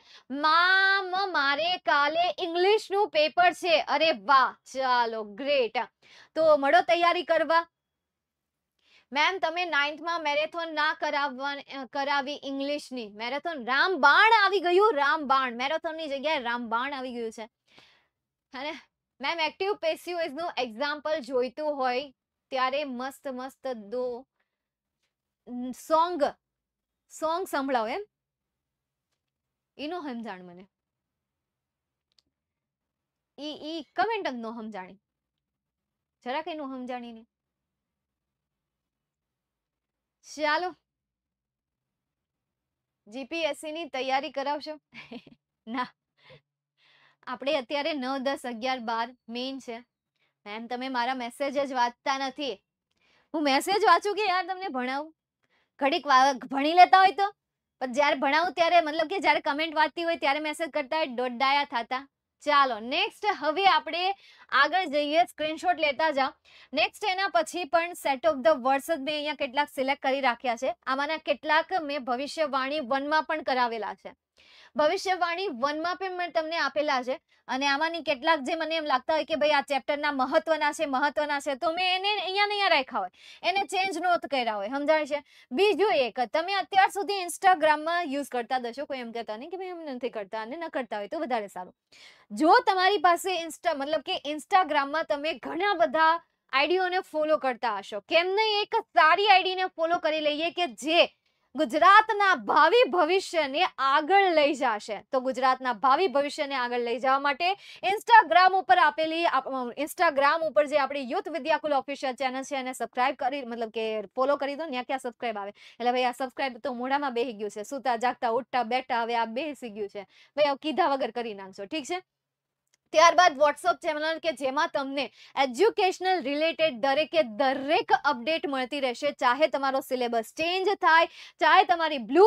મામ મારે કાલે ઇંગ્લિશનું પેપર છે અરે વાહ ચાલો ગ્રેટ તો મળો તૈયારી કરવા મેમ તમે નાઇન્થમાં મેરેથોન ના કરાવવા કરાવી ઇંગ્લિશની મેરેથોન રામબાણ આવી ગયું રામબાણ મેરેથોનની જગ્યાએ રામબાણ આવી ગયું છે અને મેમ એક્ટિવ પેસ્યુએઝનું એક્ઝામ્પલ જોઈતું હોય ત્યારે મસ્ત મસ્ત દો સોંગ સોંગ સંભળાવો એમ એનું સમજાણ મને ઈ ઈ કમેન્ટ જ નો સમજાણી જરાક એનું સમજાણીને નહીં ચાલો જીપીએસસી ની તૈયારી કરાવશો [LAUGHS] ના આપણે અત્યારે નવ દસ અગિયાર બાર મેઇન છે મેમ તમે મારા મેસેજ જ વાંચતા નથી હું મેસેજ વાંચું કે યાર તમને ભણાવું ઘડીક ભણી લેતા હોય તો પણ જ્યારે ભણાવું ત્યારે મતલબ કે જ્યારે કમેન્ટ વાંચતી હોય ત્યારે મેસેજ કરતા હોય દોડાયા થતા ચાલો નેક્સ્ટ હવે આપણે આગળ જઈએ સ્ક્રીનશોટ લેતા જાઓ નેક્સ્ટ એના પછી પણ સેટ ઓફ ધ વર્ડ્સ જ મેં અહીંયા કેટલાક સિલેક્ટ કરી રાખ્યા છે આમાંના કેટલાક મેં ભવિષ્યવાણી વનમાં પણ કરાવેલા છે ભવિષ્યવાણી વનમાં પણ તમને આપેલા છે અને આમાંની કેટલાક જે મને એમ લાગતા હોય કે ભાઈ આ ચેપ્ટરના મહત્વના છે મહત્વના છે તો મેં એને અહીંયા અહીંયા રાખ્યા હોય એને ચેન્જ નોત કર્યા હોય સમજાય છે બીજું એક તમે અત્યાર સુધી ઇન્સ્ટાગ્રામમાં યુઝ કરતા દશો કોઈ એમ કહેતા નહીં કે ભાઈ એમ નથી કરતા અને ન કરતા હોય તો વધારે સારું જો તમારી પાસે ઇન્સ્ટા મતલબ કે ઇન્સ્ટાગ્રામમાં તમે ઘણા બધા આઈડીઓને ફોલો કરતા હશો કેમ નહીં એક સારી આઈડીને ફોલો કરી લઈએ કે જે ગુજરાતના ભાવિ ભવિષ્યને આગળ લઈ જશે તો ગુજરાતના ભાવિ ભવિષ્યને આગળ લઈ જવા માટે ઇન્સ્ટાગ્રામ ઉપર આપેલી ઇન્સ્ટાગ્રામ ઉપર જે આપણી યુથ વિદ્યાકુલ ઓફિશિયલ ચેનલ છે એને સબસ્ક્રાઇબ કરી મતલબ કે ફોલો કરી દો ત્યાં ક્યાં સબસ્ક્રાઇબ આવે એટલે ભાઈ આ સબસ્ક્રાઇબ તો મોઢામાં બેસી ગયું છે સુતા જાગતા ઉઠતા બેઠા હવે આ બેસી ગયું છે ભાઈ કીધા વગર કરી નાખશો ઠીક છે ત્યારબાદ વોટ્સઅપ ચેનલ કે જેમાં તમને એજ્યુકેશનલ રિલેટેડ દરેકે દરેક અપડેટ મળતી રહેશે ચાહે તમારો સિલેબસ ચેન્જ થાય ચાહે તમારી બ્લુ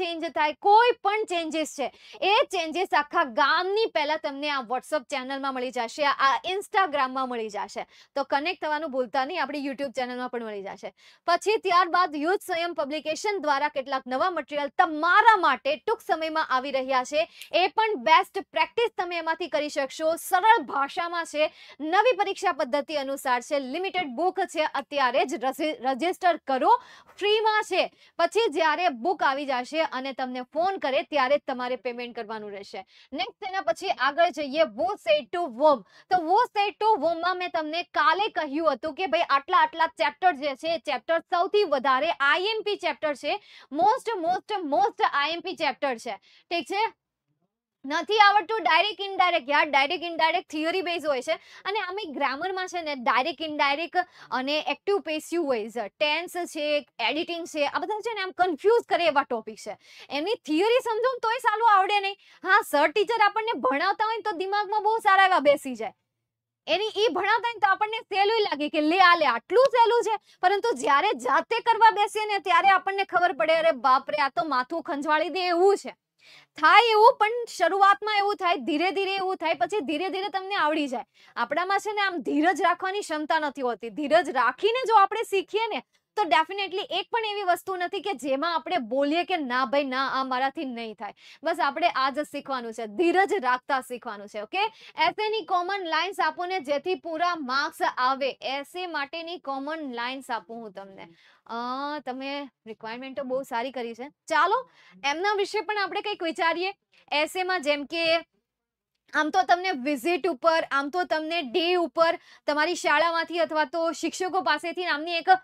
ચેન્જ થાય કોઈ પણ ચેન્જીસ છે એ ચેન્જીસ આખા ગામની પહેલાં તમને આ વોટ્સઅપ ચેનલમાં મળી જશે આ ઇન્સ્ટાગ્રામમાં મળી જશે તો કનેક્ટ થવાનું ભૂલતા નહીં આપણી યુટ્યુબ ચેનલમાં પણ મળી જશે પછી ત્યારબાદ યુથ સ્વયં પબ્લિકેશન દ્વારા કેટલાક નવા મટીરિયલ તમારા માટે ટૂંક સમયમાં આવી રહ્યા છે એ પણ બેસ્ટ પ્રેક્ટિસ તમે એમાંથી કરી શકશો ખર્ચો સરળ ભાષામાં છે નવી પરીક્ષા પદ્ધતિ અનુસાર છે લિમિટેડ બુક છે અત્યારે જ રજીસ્ટર કરો ફ્રીમાં છે પછી જ્યારે બુક આવી જશે અને તમને ફોન કરે ત્યારે તમારે પેમેન્ટ કરવાનું રહેશે નેક્સ્ટ તેના પછી આગળ જઈએ વો સેટ ટુ વોમ તો વો સેટ ટુ વોમમાં મેં તમને કાલે કહ્યું હતું કે ભાઈ આટલા આટલા ચેપ્ટર જે છે ચેપ્ટર સૌથી વધારે આઈએમપી ચેપ્ટર છે most most most IMP chapter છે ઠીક છે નથી આવડતું ડાયરેક્ટ ઇનડાયરેક્ટ યાર ડાયરેક્ટ ઇનડાયરેક્ટ થિયરી બેઝ હોય છે અને આમ ગ્રામરમાં છે ને ડાયરેક્ટ ઇનડાયરેક્ટ અને એક્ટિવ પેસિવ વોઇસ ટેન્સ છે એડિટિંગ છે આ બધા છે ને આમ કન્ફ્યુઝ કરે એવા ટોપિક છે એની થિયરી સમજો તોય સારું આવડે નહીં હા સર ટીચર આપણને ભણાવતા હોય તો દિમાગમાં બહુ સારા એવા બેસી જાય એની એ ભણાવતા ને તો આપણને સહેલું લાગે કે લે આ લે આટલું સહેલું છે પરંતુ જ્યારે જાતે કરવા બેસીએ ને ત્યારે આપણને ખબર પડે અરે બાપરે આ તો માથું ખંજવાળી દે એવું છે થાય એવું પણ શરૂઆતમાં એવું થાય ધીરે ધીરે એવું થાય પછી ધીરે ધીરે તમને આવડી જાય આપણામાં છે ને આમ ધીરજ રાખવાની ક્ષમતા નથી હોતી ધીરજ રાખીને જો આપણે શીખીએ ને તો ડેફિનેટલી એક પણ એવી વસ્તુ નથી કે જેમાં આપણે બોલીએ કે ના ભાઈ ના આ મારાથી નહીં થાય બસ આપણે આ જ શીખવાનું છે ધીરજ રાખતા શીખવાનું છે ઓકે એસેની કોમન લાઇન્સ આપોને જેથી પૂરા માર્ક્સ આવે એસે માટેની કોમન લાઇન્સ આપું હું તમને તમે રિક્વાયરમેન્ટો બહુ સારી કરી છે ચાલો એમના વિશે પણ આપણે કંઈક વિચારીએ એસેમાં જેમ કે આમ તો તમને વિઝિટ ઉપર આમ તો તમને ડે ઉપર તમારી શાળામાંથી અથવા તો શિક્ષકો પાસેથી નામની એક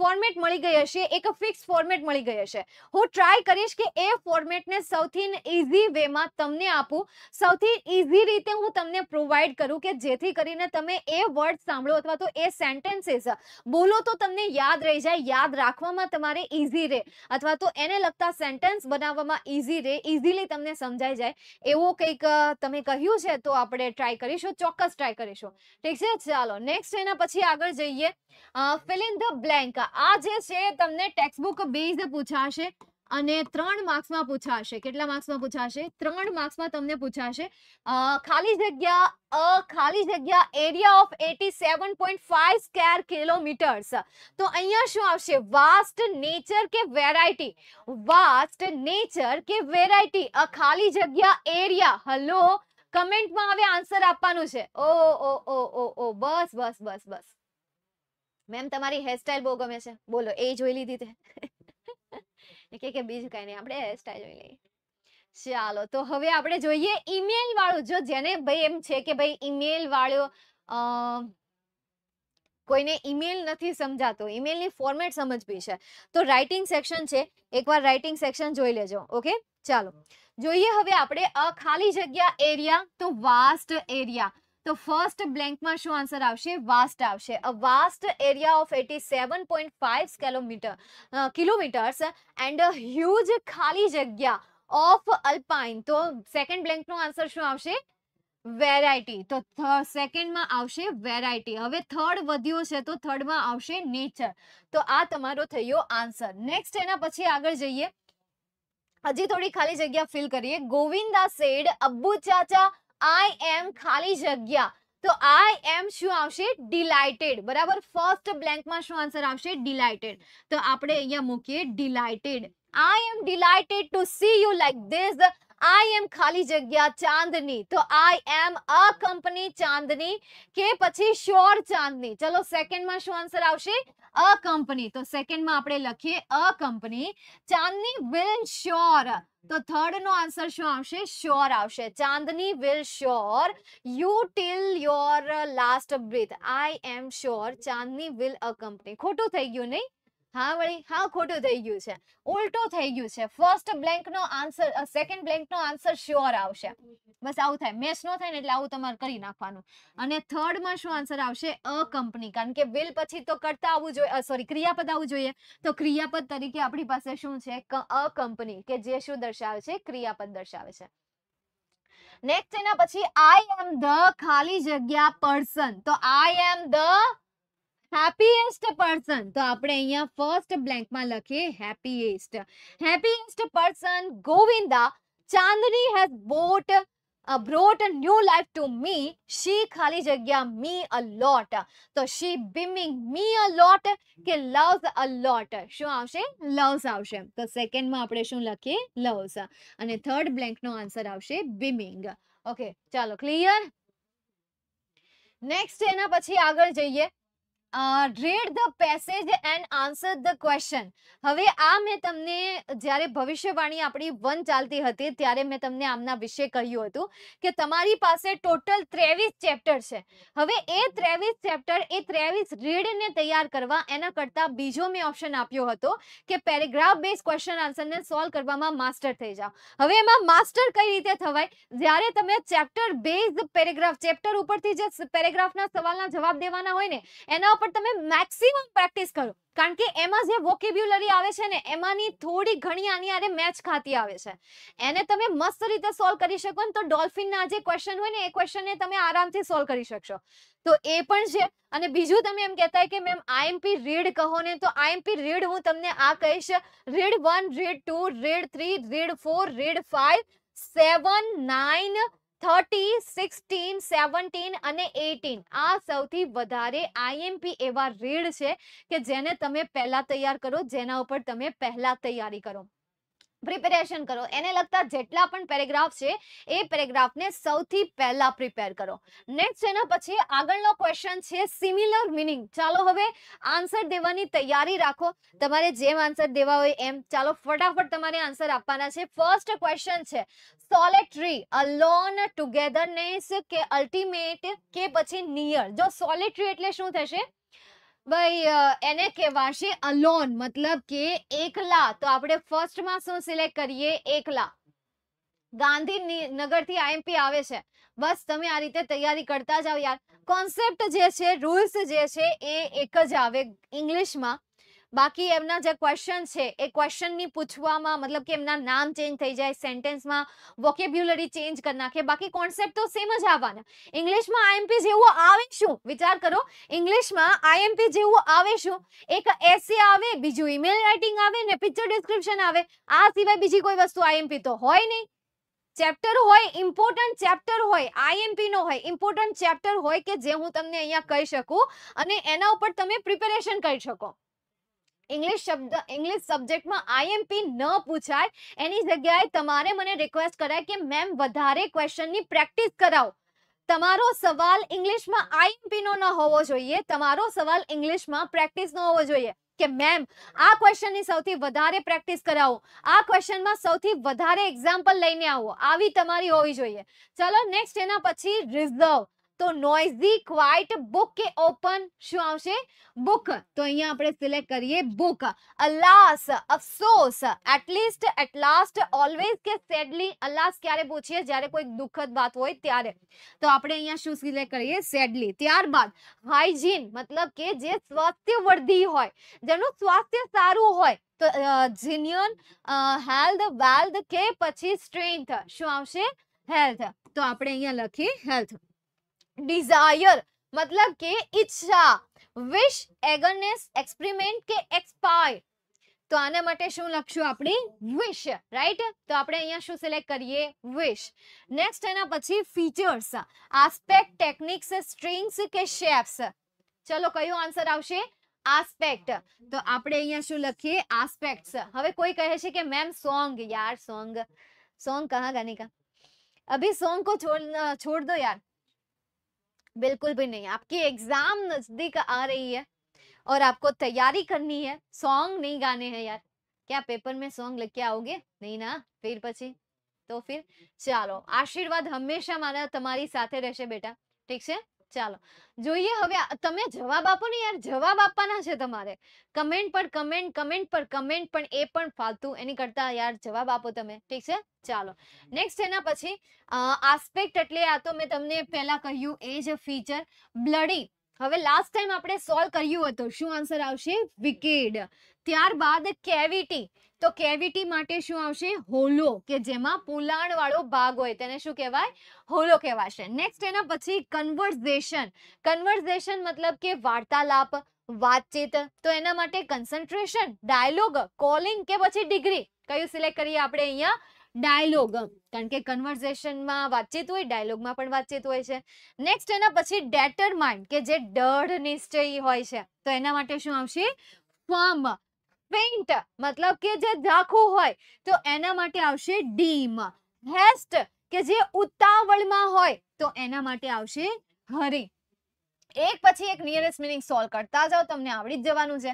ફોર્મેટ મળી ગઈ હશે એક ફિક્સ ફોર્મેટ મળી ગઈ હશે હું ટ્રાય કરીશ કે એ ફોર્મેટને સૌથી ઇઝી વેમાં તમને આપું સૌથી ઇઝી રીતે હું તમને પ્રોવાઈડ કરું કે જેથી કરીને તમે એ વર્ડ સાંભળો અથવા તો એ સેન્ટેન્સીસ બોલો તો તમને યાદ રહી જાય યાદ રાખવામાં તમારે ઇઝી રહે અથવા તો એને લગતા સેન્ટેન્સ બનાવવામાં ઇઝી રહે ઇઝીલી તમને સમજાઈ જાય એવો કંઈક તમે કહ્યું છે તો આપણે ટ્રાય કરીશું ચોક્કસ ટ્રાય કરીશું ઠીક છે ચાલો નેક્સ્ટ એના પછી આગળ જઈએ ફિલ ઇન ધ બ્લેન્ક આ જે છે તમને ટેક્સબુક બેઝ પૂછાશે અને ત્રણ માર્ક્સમાં પૂછાશે કેટલા માર્ક્સમાં પૂછાશે ત્રણ માર્ક્સમાં તમને પૂછાશે ખાલી જગ્યા ખાલી જગ્યા area of eighty seven point five square kilometres તો અહીંયા શું આવશે વાસ્ટ નેચર કે વેરાયટી વાસ્ટ નેચર કે વેરાયટી અ ખાલી જગ્યા એરિયા હલો કમેન્ટમાં હવે આન્સર આપવાનું છે ઓ ઓ ઓ ઓ બસ બસ બસ બસ મેમ તમારી હેરસ્ટાઈલ બહુ ગમે છે બોલો એ જોઈ લીધી તે કે કે બીજું કાંઈ નહીં આપણે હેરસ્ટાઈલ જોઈ લઈએ ચાલો તો હવે આપણે જોઈએ ઈમેલ વાળું જો જેને ભાઈ એમ છે કે ભાઈ ઈમેલ વાળો કોઈને ઈમેલ નથી સમજાતો ઈમેલની ફોર્મેટ સમજવી છે તો રાઇટિંગ સેક્શન છે એકવાર રાઇટિંગ સેક્શન જોઈ લેજો ઓકે ચાલો જોઈએ હવે આપણે અ ખાલી જગ્યા એરિયા તો વાસ્ટ એરિયા તો ફર્સ્ટ બ્લેન્કમાં શું આન્સર આવશે વાસ્ટ આવશે a vast area of eighty seven point five kilometre kilometres and a huge ખાલી જગ્યા ઓફ અલ્પાઇન તો સેકન્ડ બ્લેન્કનો આન્સર શું આવશે વેરાયટી તો સેકન્ડમાં આવશે વેરાયટી હવે થર્ડ વધ્યો છે તો થર્ડમાં આવશે નેચર તો આ તમારો થયો આન્સર નેક્સ્ટ એના પછી આગળ જઈએ હજી થોડી ખાલી જગ્યા ફિલ કરીએ ગોવિંદા શેડ અબ્બુ ચાચા આઈ એમ ખાલી જગ્યા તો આઈ એમ શું આવશે ડિલાઇટેડ બરાબર ફર્સ્ટ બ્લેન્કમાં શું આન્સર આવશે ડિલાઇટેડ તો આપણે અહીંયા મૂકીએ delighted I am delighted to see you like this I am खाली जगह चांदनी तो आई एम अ कंपनी चांदनी के पी श्योर चांदनी चलो सैकंड शू आंसर आ कंपनी तो सैकंड लखीए a company Chandni will sure तो थर्ड नो आंसर शो आर श्योर आवशे Chandni will sure you till your last breath I am sure Chandni will a company खोटू थी गयु नहीं હા વળી હા ખોટું થઈ ગયું છે ઉલટું થઈ ગયું છે ફર્સ્ટ બ્લેન્ક નો આન્સર સેકન્ડ બ્લેન્ક નો આન્સર શ્યોર આવશે બસ આવું થાય મેચ નો થાય ને એટલે આવું તમારે કરી નાખવાનું અને થર્ડ માં શું આન્સર આવશે અ કંપની કારણ કે વિલ પછી તો કરતા આવવું જોઈએ સોરી ક્રિયાપદ આવવું જોઈએ તો ક્રિયાપદ તરીકે આપણી પાસે શું છે અ કંપની કે જે શું દર્શાવે છે ક્રિયાપદ દર્શાવે છે નેક્સ્ટ એના પછી આઈ એમ ધ ખાલી જગ્યા પર્સન તો I am the happiest person તો આપણે અહીંયા ફર્સ્ટ બ્લેન્કમાં લખીએ happiest happiest person Govinda Chandni has bought brought new life to me she ખાલી જગ્યા મી અ લોટ તો શી બિમિંગ મી અ લોટ કે લવ્સ અ લોટ શું આવશે લવ્સ આવશે તો સેકન્ડમાં આપણે શું લખીએ લવ્સ અને થર્ડ બ્લેન્કનો આન્સર આવશે બિમિંગ ઓકે ચાલો ક્લિયર નેક્સ્ટ એના પછી આગળ જઈએ read the passage and answer the question હવે આ મેં તમને જ્યારે ભવિષ્યવાણી આપણી વન ચાલતી હતી ત્યારે મેં તમને આમના વિશે કહ્યું હતું કે તમારી પાસે ટોટલ ત્રેવીસ ચેપ્ટર છે હવે એ ત્રેવીસ ચેપ્ટર એ ત્રેવીસ રીડને તૈયાર કરવા એના કરતાં બીજો મેં ઓપ્શન આપ્યો હતો કે પેરેગ્રાફ બેઝ ક્વેશ્ચન આન્સરને સોલ્વ કરવામાં માસ્ટર થઈ જાઓ હવે એમાં માસ્ટર કઈ રીતે થવાય જ્યારે તમે ચેપ્ટર બેઝ પેરેગ્રાફ ચેપ્ટર ઉપરથી જે પેરેગ્રાફના સવાલના જવાબ દેવાના હોય ને એના પણ તમે મેક્સિમમ પ્રેક્ટિસ કરો કારણ કે એમાં જે વોકેબ્યુલરી આવે છે ને એમાંની થોડી ઘણી આની આરે મેચ ખાતી આવે છે એને તમે મસ્ત રીતે સોલ્વ કરી શકો ને તો ડોલ્ફિનના જે ક્વેશ્ચન હોય ને એ ક્વેશ્ચનને તમે આરામથી સોલ્વ કરી શકશો તો એ પણ છે અને બીજું તમે એમ કહેતા કે મેમ આઈએમપી રીડ કહો ને તો આઈએમપી રીડ હું તમને આ કહીશ read one read two read three read four read five seven nine thirty sixteen seventeen અને એટીન આ સૌથી વધારે આઈએમપી એવા રીડ છે કે જેને તમે પહેલા તૈયાર કરો જેના ઉપર તમે પહેલા તૈયારી કરો પ્રિપેરેશન કરો એને લગતા જેટલા પણ પેરેગ્રાફ છે એ પેરેગ્રાફને સૌથી પહેલા પ્રિપેર કરો નેક્સ્ટ એના પછી આગળનો ક્વેશ્ચન છે સિમિલર મિનિંગ ચાલો હવે આન્સર દેવાની તૈયારી રાખો તમારે જેમ આન્સર દેવા હોય એમ ચાલો ફટાફટ તમારે આન્સર આપવાના છે ફર્સ્ટ ક્વેશ્ચન છે સોલેટરી અલોન ટુગેધરનેસ કે અલ્ટિમેટ કે પછી નિયર જો સોલેટરી એટલે શું થશે ભાઈ એને કહેવાશે અલોન મતલબ કે એકલા તો આપણે ફર્સ્ટમાં શું સિલેક્ટ કરીએ એકલા ગાંધીનગર થી આઈએમપી આવે છે બસ તમે આ રીતે તૈયારી કરતા જાઓ યાર કોન્સેપ્ટ જે છે રૂલ્સ જે છે એ એક જ આવે ઇંગ્લિશમાં બાકી એમના જે ક્વેશ્ચન છે એ ક્વેશ્ચનની પૂછવામાં મતલબ કે એમના નામ ચેન્જ થઈ જાય સેન્ટેન્સમાં વોકેબ્યુલરી ચેન્જ કરી નાખે બાકી કોન્સેપ્ટ તો સેમ જ આવવાના ઇંગ્લિશમાં આઈએમપી જેવું આવે શું વિચાર કરો ઇંગ્લિશમાં આઈએમપી જેવું આવે શું એક એસે આવે બીજું ઈમેલ રાઇટિંગ આવે ને પિક્ચર ડિસ્ક્રિપ્શન આવે આ સિવાય બીજી કોઈ વસ્તુ આઈએમપી તો હોય નહીં ચેપ્ટર હોય ઇમ્પોર્ટન્ટ ચેપ્ટર હોય આઈએમપી નો હોય ઇમ્પોર્ટન્ટ ચેપ્ટર હોય કે જે હું તમને અહીંયા કહી શકું અને એના ઉપર તમે પ્રિપેરેશન કરી શકો ઇંગ્લિશ શબ્દ ઇંગ્લિશ સબ્જેક્ટમાં આઈએમપી ન પૂછાય એની જગ્યાએ તમારે મને રિક્વેસ્ટ કરાય કે મેમ વધારે ક્વેશ્ચનની પ્રેક્ટિસ કરાવો તમારો સવાલ ઇંગ્લિશમાં આઈએમપી નો ન હોવો જોઈએ તમારો સવાલ ઇંગ્લિશમાં પ્રેક્ટિસ નો હોવો જોઈએ કે મેમ આ ક્વેશ્ચનની સૌથી વધારે પ્રેક્ટિસ કરાવો આ ક્વેશ્ચનમાં સૌથી વધારે એક્ઝામ્પલ લઈને આવો આવી તમારી હોવી જોઈએ ચલો નેક્સ્ટ એના પછી રિઝર્વ તો નોઇઝી ક્વાઇટ બુક કે ઓપન શું આવશે બુક તો અહીંયા આપણે સિલેક્ટ કરીએ બુક અલાસ અફસોસ એટલીસ્ટ એટલાસ્ટ ઓલવેઝ કે સેડલી અલાસ ક્યારે પૂછીએ જ્યારે કોઈ દુઃખદ વાત હોય ત્યારે તો આપણે અહીંયા શું સિલેક્ટ કરીએ સેડલી ત્યારબાદ હાઇજીન મતલબ કે જે સ્વાસ્થ્યવર્ધી હોય જેનું સ્વાસ્થ્ય સારું હોય તો જીનિયન હેલ્થ વેલ્થ કે પછી સ્ટ્રેન્થ શું આવશે હેલ્થ તો આપણે અહીંયા લખીએ હેલ્થ desire मतलब के इच्छा विश एगर्नेंस एक्सपेरिमेंट के एक्सपायर तो आना मटे શું લખશું આપણે વિશ રાઈટ તો આપણે અહીંયા શું સિલેક્ટ કરીએ વિશ નેક્સ્ટ એના પછી ફીચર્સ આસ્પેક્ટ ટેકનિક્સ એ સ્ટ્રિંગ્સ કે શેપ્સ ચલો કયો આન્સર આવશે આસ્પેક્ટ તો આપણે અહીંયા શું લખીએ આસ્પેક્ટસ હવે કોઈ કહે છે કે મેમ સોંગ યાર સોંગ સોંગ ક્યાં ગાને કા અભી સોંગ કો છોડ ના છોડ દો યાર बिल्कुल भी नहीं आपकी एग्जाम नजदीक आ रही है और आपको तैयारी करनी है सॉन्ग नहीं गाने हैं यार क्या पेपर में सॉन्ग के आओगे नहीं ना फिर पची तो फिर चलो आशीर्वाद हमेशा મારા तुम्हारी साथ रहे बेटा ठीक है ચાલો જોઈએ હવે તમે જવાબ આપો ને યાર જવાબ આપવાના છે તમારે કમેન્ટ પર કમેન્ટ કમેન્ટ પર કમેન્ટ પણ એ પણ ફાલતુ એની કરતા યાર જવાબ આપો તમે ઠીક છે ચાલો નેક્સ્ટ એના પછી આસ્પેક્ટ એટલે આ તો મેં તમને પહેલા કહ્યું એ જ ફીચર બ્લડી હવે લાસ્ટ ટાઈમ આપણે સોલ્વ કર્યું હતું શું આન્સર આવશે વિકેડ ત્યારબાદ કેવિટી તો કેવિટી માટે શું આવશે હોલો કે જેમાં પુલાણ વાળો ભાગ હોય તેને શું કહેવાય હોલો કહેવાશે નેક્સ્ટ એના પછી કન્વર્ઝેશન કન્વર્ઝેશન મતલબ કે વાર્તાલાપ વાતચીત તો એના માટે કન્સન્ટ્રેશન ડાયલોગ કોલિંગ કે પછી ડિગ્રી કયું સિલેક્ટ કરીએ આપણે અહીંયા ડાયલોગ કારણ કે કન્વર્ઝેશનમાં વાતચીત હોય ડાયલોગમાં પણ વાતચીત હોય છે નેક્સ્ટ એના પછી ડેટર માઇન્ડ કે જે ડઢ નિશ્ચયી હોય છે તો એના માટે શું આવશે ફર્મ ફેન્ટ મતલબ કે જે ઝાખું હોય તો એના માટે આવશે ડીમ હેસ્ટ કે જે ઉતાવળમાં હોય તો એના માટે આવશે હરી એક પછી એક નિયરેસ્ટ મિનિંગ સોલ્વ કરતા જાઓ તમને આવડી જ જવાનું છે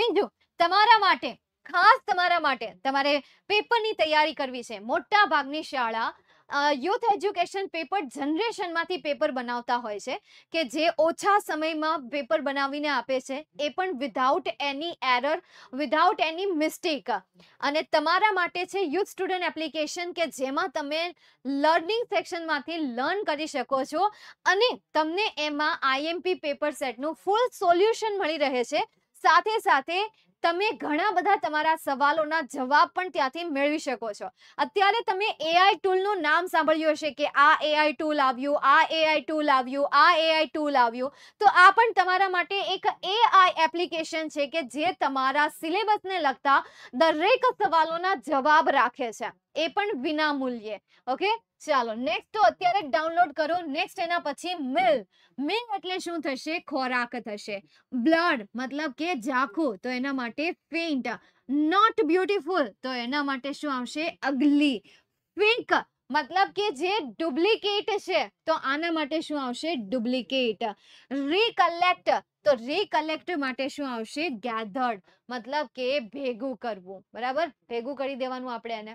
બીજું તમારા માટે ખાસ તમારા માટે તમારે પેપરની તૈયારી કરવી છે મોટા ભાગની શાળા યુથ એજ્યુકેશન પેપર જનરેશનમાંથી પેપર બનાવતા હોય છે કે જે ઓછા સમયમાં પેપર બનાવીને આપે છે એ પણ without any error without any mistake અને તમારા માટે છે યુથ સ્ટુડન્ટ એપ્લિકેશન કે જેમાં તમે લર્નિંગ સેક્શનમાંથી લર્ન કરી શકો છો અને તમને એમાં આઈએમપી પેપર સેટનું ફૂલ સોલ્યુશન મળી રહે છે સાથે સાથે તમે ઘણા બધા તમારા સવાલોના જવાબ પણ ત્યાંથી મેળવી શકો છો અત્યારે તમે એઆઈ ટૂલનું નામ સાંભળ્યું હશે કે આ એઆઈ ટૂલ આવ્યું આ એઆઈ ટૂલ આવ્યું આ એઆઈ ટૂલ આવ્યું તો આ પણ તમારા માટે એક એઆઈ એપ્લિકેશન છે કે જે તમારા સિલેબસને લગતા દરેક સવાલોના જવાબ રાખે છે એ પણ વિના મૂલ્યે ઓકે ચાલો નેક્સ્ટ તો અત્યારે ડાઉનલોડ કરો નેક્સ્ટ એના પછી મિલ મિલ એટલે શું થશે ખોરાક થશે બ્લડ મતલબ કે ઝાખું તો એના માટે ફેઇન્ટ નોટ બ્યુટિફુલ તો એના માટે શું આવશે અગલી ફેક મતલબ કે જે ડુપ્લિકેટ છે તો આના માટે શું આવશે ડુપ્લિકેટ રીકલેક્ટ તો રીકલેક્ટ માટે શું આવશે ગેધર્ડ મતલબ કે ભેગું કરવું બરાબર ભેગું કરી દેવાનું આપણે એને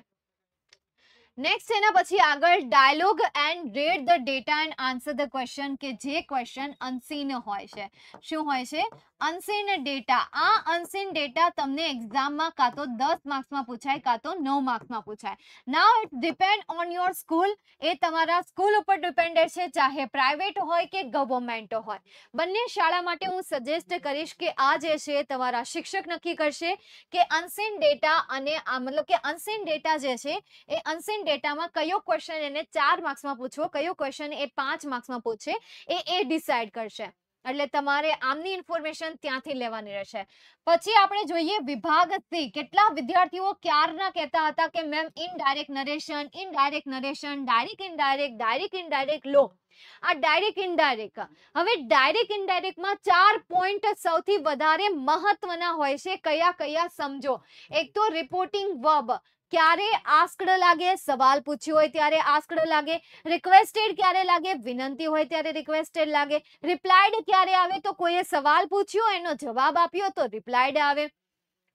નેક્સ્ટ એના પછી આગળ dialogue and read the data and answer the question કે જે ક્વેશ્ચન અનસીન હોય છે શું હોય છે અનસીન ડેટા આ અનસીન ડેટા તમને એક્ઝામમાં કાં તો દસ માર્ક્સમાં પૂછાય કાં તો નવ માર્ક્સમાં પૂછાય now it depend on your school એ તમારા સ્કૂલ ઉપર ડિપેન્ડેડ છે ચાહે પ્રાઇવેટ હોય કે ગવર્મેન્ટ હોય બંને શાળા માટે હું સજેસ્ટ કરીશ કે આ જે છે તમારા શિક્ષક નક્કી કરશે કે અનસીન ડેટા અને આ મતલબ કે અનસીન ડેટા જે છે એ અનસીન ડેટામાં કયો ક્વેશ્ચન એને ચાર માર્ક્સમાં પૂછવો કયો ક્વેશ્ચન એ પાંચ માર્ક્સમાં પૂછે એ એ ડિસાઇડ કરશે એટલે તમારે આમની ઇન્ફોર્મેશન ત્યાંથી લેવાની રહેશે પછી આપણે જોઈએ વિભાગ સી કેટલા વિદ્યાર્થીઓ ક્યારના કહેતા હતા કે ma'am indirect narration indirect narration direct indirect direct indirect લો આ ડાયરેક્ટ ઇનડાયરેક્ટ હવે ડાયરેક્ટ ઇનડાયરેક્ટમાં ચાર પોઈન્ટ સૌથી વધારે મહત્વના હોય છે કયા કયા સમજો એક તો રિપોર્ટિંગ વર્બ ક્યારે આસ્કડ લાગે સવાલ પૂછ્યો હોય ત્યારે આસ્કડ લાગે રિક્વેસ્ટેડ ક્યારે લાગે વિનંતી હોય ત્યારે રિક્વેસ્ટેડ લાગે રિપ્લાયડ ક્યારે આવે તો કોઈએ સવાલ પૂછ્યો એનો જવાબ આપ્યો તો રિપ્લાયડ આવે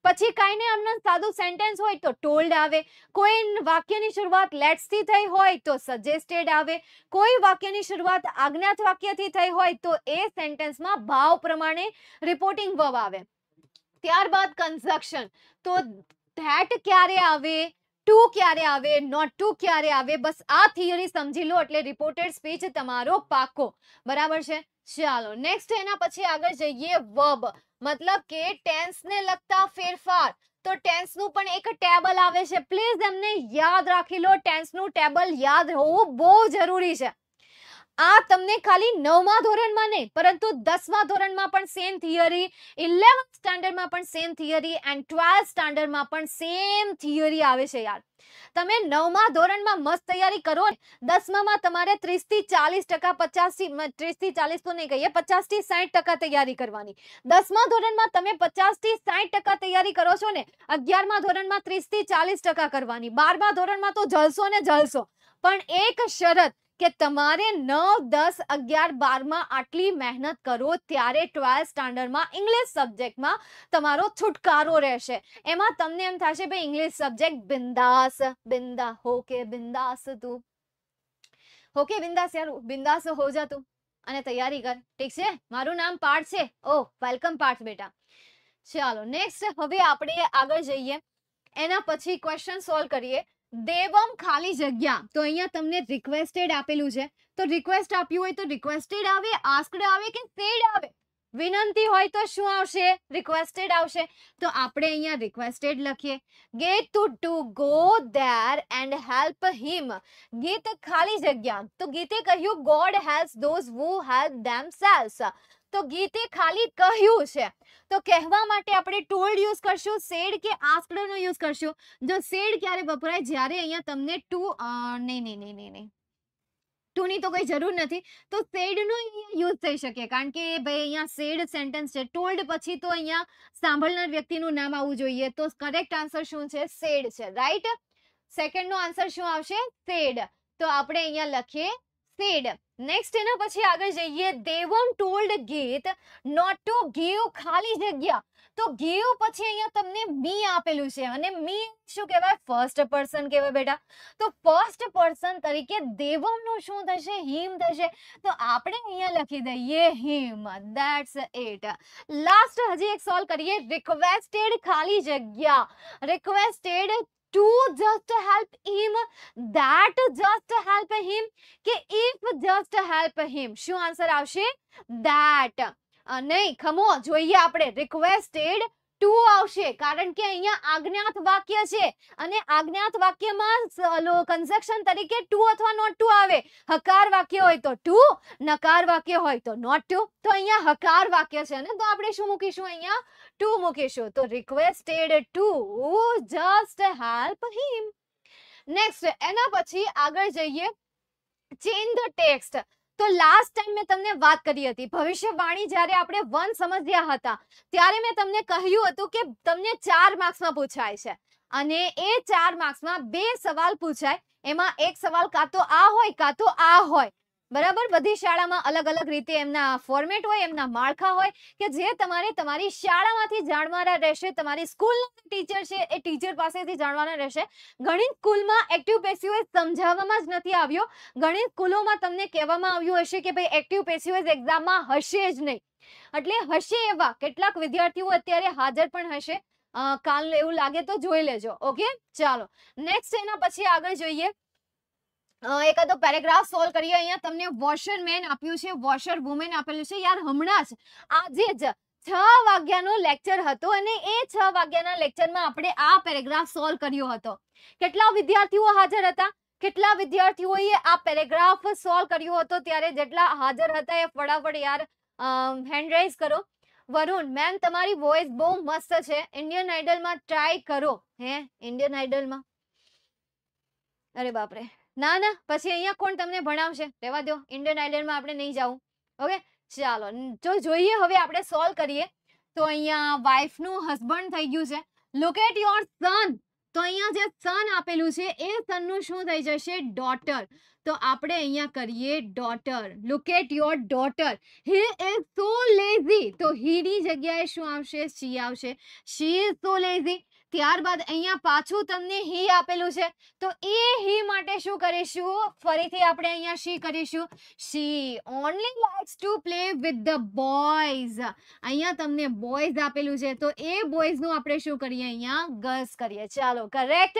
પછી કાંઈ ને એમનો સાદું સેન્ટેન્સ હોય તો ટોલ્ડ આવે કોઈ વાક્યની શરૂઆત લેટ્સથી થઈ હોય તો સજેસ્ટેડ આવે કોઈ વાક્યની શરૂઆત આજ્ઞાત વાક્યથી થઈ હોય તો એ સેન્ટેન્સમાં ભાવ પ્રમાણે રિપોર્ટિંગ વર્બ આવે ત્યારબાદ કન્ઝક્શન તો ધેટ ક્યારે આવે ટુ ક્યારે આવે નોટ ટુ ક્યારે આવે બસ આ થિયરી સમજી લો એટલે રિપોર્ટેડ સ્પીચ તમારો પાકો બરાબર છે ચાલો નેક્સ્ટ એના પછી આગળ જઈએ વર્બ મતલબ કે ટેન્સને લગતા ફેરફાર તો ટેન્સનું પણ એક ટેબલ આવે છે પ્લીઝ એમને યાદ રાખી લો ટેન્સનું ટેબલ યાદ હોવું બહુ જરૂરી છે આ તમને ખાલી નવમા ધોરણમાં નહીં પરંતુ દસમા ધોરણમાં પણ સેમ થિયરી ઇલેવન્થ સ્ટાન્ડર્ડમાં પણ સેમ થિયરી એન્ડ ટ્વેલ્થ સ્ટાન્ડર્ડમાં પણ સેમ થિયરી આવે છે યાર તમે નવમા ધોરણમાં મસ્ત તૈયારી કરો દસમામાં તમારે ત્રીસથી ચાલીસ ટકા પચાસથી ત્રીસથી ચાલીસ તો નહીં કહીએ પચાસથી સાઠ ટકા તૈયારી કરવાની દસમા ધોરણમાં તમે પચાસથી સાઠ ટકા તૈયારી કરો છો ને અગિયારમા ધોરણમાં ત્રીસથી ચાલીસ ટકા કરવાની બારમા ધોરણમાં તો જલસો ને જલસો પણ એક શરત કે તમારે નવ દસ અગિયાર બારમાં આટલી મહેનત કરો ત્યારે ટ્વેલ્થ સ્ટાન્ડર્ડમાં ઇંગ્લિશ સબ્જેક્ટમાં તમારો છુટકારો રહેશે એમાં તમને એમ થશે ભાઈ ઇંગ્લિશ સબ્જેક્ટ બિંદાસ બિંદા હોકે બિંદાસ તું હોકે બિંદાસ યાર બિંદાસ હો જા તું અને તૈયારી કર ઠીક છે મારું નામ પાર્થ છે ઓ વેલકમ પાર્થ બેટા ચાલો નેક્સ્ટ હવે આપણે આગળ જઈએ એના પછી ક્વેશ્ચન સોલ્વ કરીએ દેવમ ખાલી જગ્યા તો અહીંયા તમને રિક્વેસ્ટેડ આપેલું છે તો રિક્વેસ્ટ આપ્યું હોય તો રિક્વેસ્ટેડ આવે આસ્કડ આવે કે સેડ આવે વિનંતી હોય તો શું આવશે રિક્વેસ્ટેડ આવશે તો આપણે અહીંયા રિક્વેસ્ટેડ લખીએ get to to go there and help him Geet ખાલી જગ્યા તો ગીતે કહ્યું god help those who help themselves તો ગીતે ખાલી કહ્યું છે તો કહેવા માટે આપણે ટોલ્ડ યુઝ કરશું સેડ કે આસ્કડનો યુઝ કરશું જો સેડ ક્યારે વપરાય જ્યારે અહીંયા તમને ટુ નહીં નહીં નહીં નહીં નહીં ટુની તો કંઈ જરૂર નથી તો સેડનો યુઝ થઈ શકે કારણ કે ભાઈ અહીંયા સેડ સેન્ટેન્સ છે ટોલ્ડ પછી તો અહીંયા સાંભળનાર વ્યક્તિનું નામ આવવું જોઈએ તો કરેક્ટ આન્સર શું છે સેડ છે રાઈટ સેકન્ડનો આન્સર શું આવશે સેડ તો આપણે અહીંયા લખીએ સેડ નેક્સ્ટ એના પછી આગળ જઈએ Devam told Geet not to give ખાલી જગ્યા તો ગીવ પછી અહીંયા તમને મી આપેલું છે અને મી શું કહેવાય ફર્સ્ટ પર્સન કહેવાય બેટા તો ફર્સ્ટ પર્સન તરીકે દેવમનું શું થશે હિમ થશે તો આપણે અહીંયા લખી દઈએ હિમ ધેટ્સ ઇટ લાસ્ટ હજી એક સોલ્વ કરીએ રિક્વેસ્ટેડ ખાલી જગ્યા requested to just help him that just help him કે if just help him શું આન્સર આવશે that નહીં ખમો જોઈએ આપણે રિક્વેસ્ટેડ ટુ આવશે કારણ કે અહીંયા આજ્ઞાત વાક્ય છે અને આજ્ઞાત વાક્યમાં કન્સ્ટ્રક્શન તરીકે ટુ અથવા નોટ ટુ આવે હકાર વાક્ય હોય તો ટુ નકાર વાક્ય હોય તો નોટ ટુ તો અહીંયા હકાર વાક્ય છે ને તો આપણે શું મૂકીશું અહીંયા ટુ મૂકીશું તો requested to just help him next એના પછી આગળ જઈએ ચેન્જ ધ ટેક્સ્ટ તો લાસ્ટ ટાઈમ મેં તમને વાત કરી હતી ભવિષ્યવાણી જ્યારે આપણે વન સમજ્યા હતા ત્યારે મેં તમને કહ્યું હતું કે તમને ચાર માર્ક્સમાં પૂછાય છે અને એ ચાર માર્ક્સમાં બે સવાલ પૂછાય એમાં એક સવાલ કાં તો આ હોય કાં તો આ હોય બરાબર બધી શાળામાં અલગ અલગ રીતે એમના ફોર્મેટ હોય એમના માળખા હોય કે જે તમારે તમારી શાળામાંથી જાણવાના રહેશે તમારી સ્કૂલના ટીચર છે એ ટીચર પાસેથી જાણવાના રહેશે ગણિત સ્કૂલમાં એક્ટિવ પેસીઓએ સમજાવવામાં જ નથી આવ્યો ગણિત સ્કૂલોમાં તમને કહેવામાં આવ્યું હશે કે ભાઈ એક્ટિવ પેસીઓઝ એક્ઝામમાં હશે જ નહીં એટલે હશે એવા કેટલાક વિદ્યાર્થીઓ અત્યારે હાજર પણ હશે કાલ એવું લાગે તો જોઈ લેજો ઓકે ચાલો નેક્સ્ટ એના પછી આગળ જોઈએ એકાદો પેરેગ્રાફ સોલ્વ કરીએ અહીંયા તમને વોશર મેન આપ્યું છે વોશર વુમેન આપેલું છે યાર હમણાં જ આજે જ છ વાગ્યાનો લેક્ચર હતો અને એ છ વાગ્યાના લેક્ચરમાં આપણે આ પેરેગ્રાફ સોલ્વ કર્યો હતો કેટલા વિદ્યાર્થીઓ હાજર હતા કેટલા વિદ્યાર્થીઓએ આ પેરેગ્રાફ સોલ્વ કર્યો હતો ત્યારે જેટલા હાજર હતા એ ફટાફટ યાર હેન્ડ રેઝ કરો વરુણ મેમ તમારી વોઇસ બહુ મસ્ત છે ઇન્ડિયન આઇડલમાં ટ્રાય કરો હે ઇન્ડિયન આઇડલમાં અરે બાપરે ના ના પછી અહીંયા કોણ તમને ભણાવશે રહેવા દો ઇન્ડિયન આઇલેન્ડમાં આપણે નહીં જવું ઓકે ચાલો જો જોઈએ હવે આપણે સોલ્વ કરીએ તો અહીંયા વાઇફનું હસબન્ડ થઈ ગયું છે લોકેટ યોર સન તો અહીંયા જે સન આપેલું છે એ સનનું શું થઈ જશે ડોટર તો આપણે અહીંયા કરીએ daughter look at your daughter he is so lazy તો હીની જગ્યાએ શું આવશે શી આવશે શી ઇઝ સો લેઝી ત્યારબાદ અહીંયા પાછું તમને હી આપેલું છે તો એ હી માટે શું કરીશું ફરીથી આપણે અહીંયા શી કરીશું she only likes to play with the boys અહીંયા તમને બોયઝ આપેલું છે તો એ બોયઝનું આપણે શું કરીએ અહીંયા ગર્લ્સ કરીએ ચાલો કરેક્ટ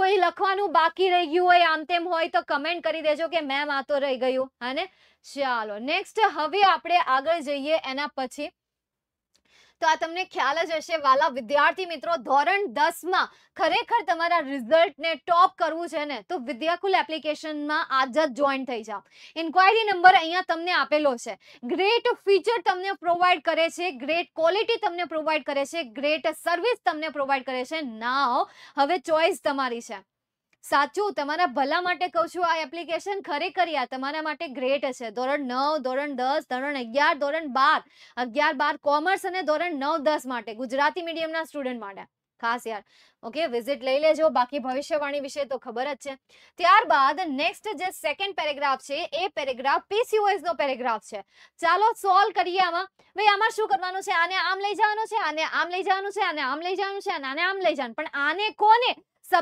કોઈ લખવાનું બાકી રહી ગયું હોય આમ તેમ હોય તો કમેન્ટ કરી દેજો કે મેમ આ તો રહી ગયું હા ચાલો નેક્સ્ટ હવે આપણે આગળ જઈએ એના પછી તો આ તમને ખ્યાલ જ હશે વાલા વિદ્યાર્થી મિત્રો ધોરણ દસમાં ખરેખર તમારા રિઝલ્ટને ટોપ કરવું છે ને તો વિદ્યાકુલ એપ્લિકેશનમાં આજ જ જોઈન થઈ જાઓ ઇન્ક્વાયરી નંબર અહીંયા તમને આપેલો છે ગ્રેટ ફીચર તમને પ્રોવાઈડ કરે છે ગ્રેટ ક્વોલિટી તમને પ્રોવાઈડ કરે છે ગ્રેટ સર્વિસ તમને પ્રોવાઈડ કરે છે ના હવે ચોઈસ તમારી છે સાચું તમારા ભલા માટે કહું છું આ એપ્લિકેશન ખરેખર યાર તમારા માટે ગ્રેટ છે ધોરણ નવ ધોરણ દસ ધોરણ અગિયાર ધોરણ બાર અગિયાર બાર કોમર્સ અને ધોરણ નવ દસ માટે ગુજરાતી મીડિયમના સ્ટુડન્ટ માટે ખાસ યાર ઓકે વિઝિટ લઈ લેજો બાકી ભવિષ્યવાણી વિશે તો ખબર જ છે ત્યારબાદ નેક્સ્ટ જે સેકન્ડ પેરેગ્રાફ છે એ પેરેગ્રાફ પીસીઓએસ નો પેરેગ્રાફ છે ચાલો સોલ્વ કરીએ આમાં ભાઈ આમાં શું કરવાનું છે આને આમ લઈ જવાનું છે આને આમ લઈ જવાનું છે આને આમ લઈ જવાનું છે અને આને આમ લઈ જવાનું પણ આને કોને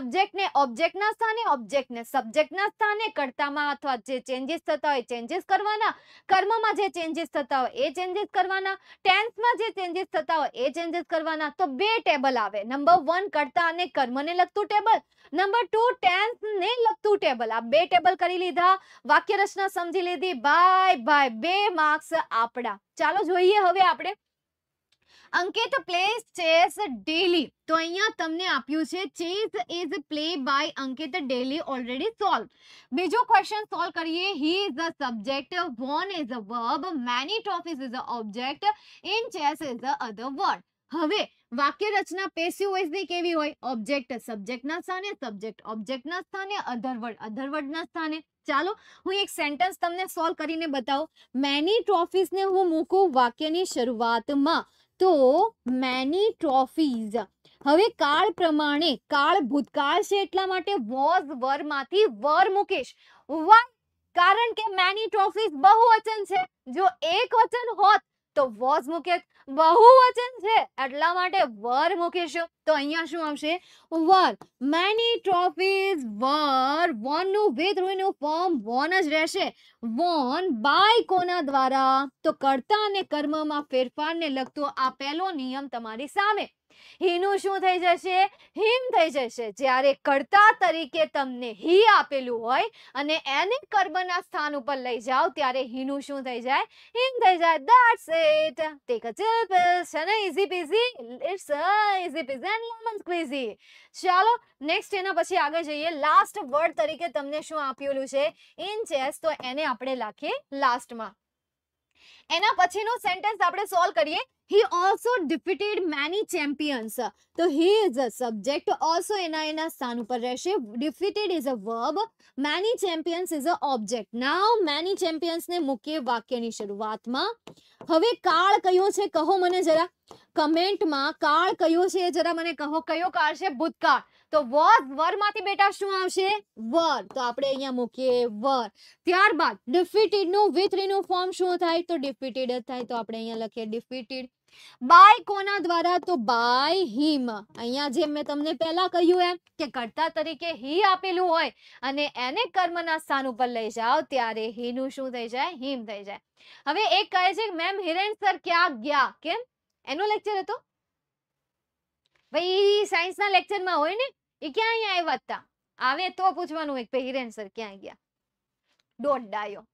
સબ્જેક્ટને ઓબ્જેક્ટના સ્થાને ઓબ્જેક્ટને સબ્જેક્ટના સ્થાને કરતામાં અથવા જે ચેન્જીસ થતા હોય ચેન્જીસ કરવાના કર્મમાં જે ચેન્જીસ થતા હોય એ ચેન્જીસ કરવાના ટેન્સમાં જે ચેન્જીસ થતા હોય એ ચેન્જીસ કરવાના તો બે ટેબલ આવે નંબર વન કર્તા અને કર્મને લગતું ટેબલ નંબર ટુ ટેન્સને લગતું ટેબલ આ બે ટેબલ કરી લીધા વાક્ય રચના સમજી લીધી બાય બાય બે માર્ક્સ આપણા ચાલો જોઈએ હવે આપણે अंकित प्लेस चेस डेली तो तमने chess is play by Ankit daily already solve बीजो क्वेश्चन सॉल्व करिए he is the subject won is a verb many trophies is a object in chess is other word हम वक्य रचना ऑब्जेक्ट सब्जेक्ट ना स्थाने सब्जेक्ट ऑब्जेक्ट ना स्थाने अधरवर्ड अधरवर्ड ना स्थाने चलो हूँ एक सेंटेन्स तमने सोल्व कर बताओ मेनी ट्रॉफीज ने हूँ मूकू वक्य शुरुआत में તો મેની ટ્રોફીઝ હવે કાળ પ્રમાણે કાળ ભૂતકાળ છે એટલા માટે વોઝ વરમાંથી વર મુકેશ વન કારણ કે મેની ટ્રોફીઝ બહુ વચન છે જો એક વચન હોત તો વોઝ મૂકેત બહુવચન છે એટલા માટે વર મૂકીશું તો અહીંયા શું આવશે were many trophies were won નું વિથ નું ફોર્મ વોન જ રહેશે વોન બાય કોના દ્વારા તો કર્તા અને કર્મમાં ફેરફારને લગતો આ પહેલો નિયમ તમારી સામે હિનું શું થઈ જશે હિમ થઈ જશે જ્યારે કર્તા તરીકે તમને હિ આપેલું હોય અને એને કર્મના સ્થાન ઉપર લઈ જાઓ ત્યારે હિનું શું થઈ જાય હિમ થઈ જાય that's it take a chill છે ને easy peasy it's easy peasy and lemon squeezy ચાલો નેક્સ્ટ એના પછી આગળ જઈએ લાસ્ટ વર્ડ તરીકે તમને શું આપેલું છે ઇન ચેસ તો એને આપણે લખીએ લાસ્ટમાં એના પછીનો સેન્ટેન્સ આપણે સોલ્વ કરીએ he also defeated many champions તો he is a subject also એના એના સ્થાન ઉપર રહેશે defeated is a verb many champions is a object now many champions ને મૂકીએ વાક્યની શરૂઆતમાં હવે કાળ કયો છે કહો મને જરા કમેન્ટમાં કાળ કયો છે જરા મને કહો કયો કાળ છે ભૂતકાળ તો વોઝ વરમાંથી બેટા શું આવશે વર તો આપણે અહીંયા મૂકીએ વર ત્યારબાદ ડિફિટેડ નું વિથ નું ફોર્મ શું થાય તો ડિફિટેડ જ થાય તો આપણે અહીંયા લખીએ ડિફિટેડ બાય કોના દ્વારા તો બાય હિમ અહીંયા જેમ મેં તમને પહેલા કહ્યું એમ કે કરતા તરીકે હી આપેલું હોય અને એને કર્મના સ્થાન ઉપર લઈ જાઓ ત્યારે હી શું થઈ જાય હિમ થઈ જાય હવે એક કહે છે મેમ હિરેન સર ક્યાં ગયા કેમ એનો લેક્ચર હતો ભાઈ સાયન્સના લેક્ચરમાં હોય ને એ ક્યાં અહીંયા આવ્યા હતા આવે તો પૂછવાનું એક હિરેન સર ક્યાં ગયા ડોટ ડાયો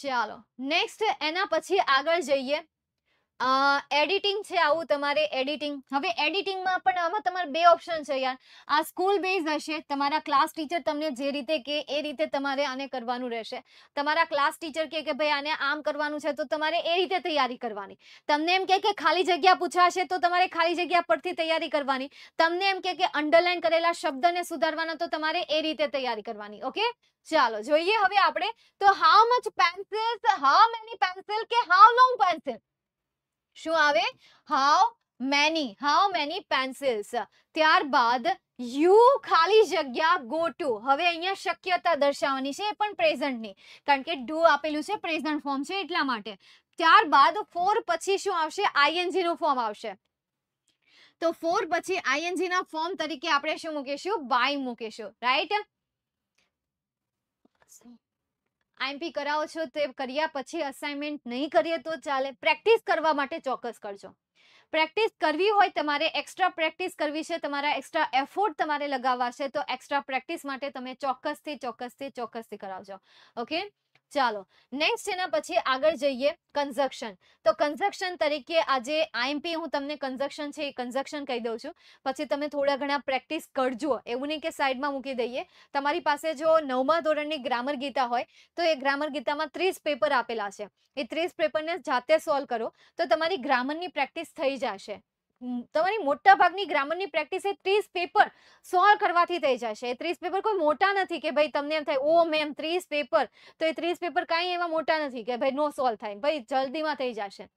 ચાલો નેક્સ્ટ એના પછી આગળ જઈએ એડિટિંગ છે આવું તમારે એડિટિંગ હવે એડિટિંગમાં પણ આમાં તમારે બે ઓપ્શન છે યાર આ સ્કૂલ બેઝ હશે તમારા ક્લાસ ટીચર તમને જે રીતે કે એ રીતે તમારે આને કરવાનું રહેશે તમારા ક્લાસ ટીચર કે કે ભાઈ આને આમ કરવાનું છે તો તમારે એ રીતે તૈયારી કરવાની તમને એમ કહે કે ખાલી જગ્યા પૂછાશે તો તમારે ખાલી જગ્યા પરથી તૈયારી કરવાની તમને એમ કહે કે અંડરલાઇન કરેલા શબ્દને સુધારવાના તો તમારે એ રીતે તૈયારી કરવાની ઓકે ચાલો જોઈએ હવે આપણે તો how much pencils how many pencil કે હાઉ લોંગ પેન્સિલ શું આવે how many how many pencils ત્યારબાદ યુ ખાલી જગ્યા ગો ટુ હવે અહીંયા શક્યતા દર્શાવવાની છે એ પણ પ્રેઝન્ટની કારણ કે ડુ આપેલું છે પ્રેઝન્ટ ફોર્મ છે એટલા માટે ત્યારબાદ ફોર પછી શું આવશે આઈએનજી નું ફોર્મ આવશે તો ફોર પછી આઈએનજી ના ફોર્મ તરીકે આપણે શું મૂકીશું બાય મૂકીશું રાઈટ આઈએમપી કરાવો છો તે કર્યા પછી અસાઇનમેન્ટ નહીં કરીએ તો ચાલે પ્રેક્ટિસ કરવા માટે ચોક્કસ કરજો પ્રેક્ટિસ કરવી હોય તમારે એક્સ્ટ્રા પ્રેક્ટિસ કરવી છે તમારા એક્સ્ટ્રા એફોર્ટ તમારે લગાવવા છે તો એક્સ્ટ્રા પ્રેક્ટિસ માટે તમે ચોક્કસથી ચોક્કસથી ચોક્કસથી કરાવજો ઓકે ચાલો નેક્સ્ટ એના પછી આગળ જઈએ કન્ઝક્શન તો કન્ઝક્શન તરીકે આજે આઈએમપી હું તમને કન્ઝક્શન છે એ કન્ઝક્શન કહી દઉં છું પછી તમે થોડા ઘણા પ્રેક્ટિસ કરજો એવું નહીં કે સાઈડમાં મૂકી દઈએ તમારી પાસે જો નવમા ધોરણની ગ્રામર ગીતા હોય તો એ ગ્રામર ગીતામાં ત્રીસ પેપર આપેલા છે એ ત્રીસ પેપરને જાતે સોલ્વ કરો તો તમારી ગ્રામરની પ્રેક્ટિસ થઈ જશે તમારી મોટા ભાગની ગ્રામરની પ્રેક્ટિસ એ ત્રીસ પેપર સોલ્વ કરવાથી થઈ જશે ત્રીસ પેપર કોઈ મોટા નથી કે ભાઈ તમને એમ થાય ઓ મેમ ત્રીસ પેપર તો એ ત્રીસ પેપર કાંઈ એવા મોટા નથી કે ભાઈ નો સોલ્વ થાય ભાઈ જલ્દીમાં થઈ જશે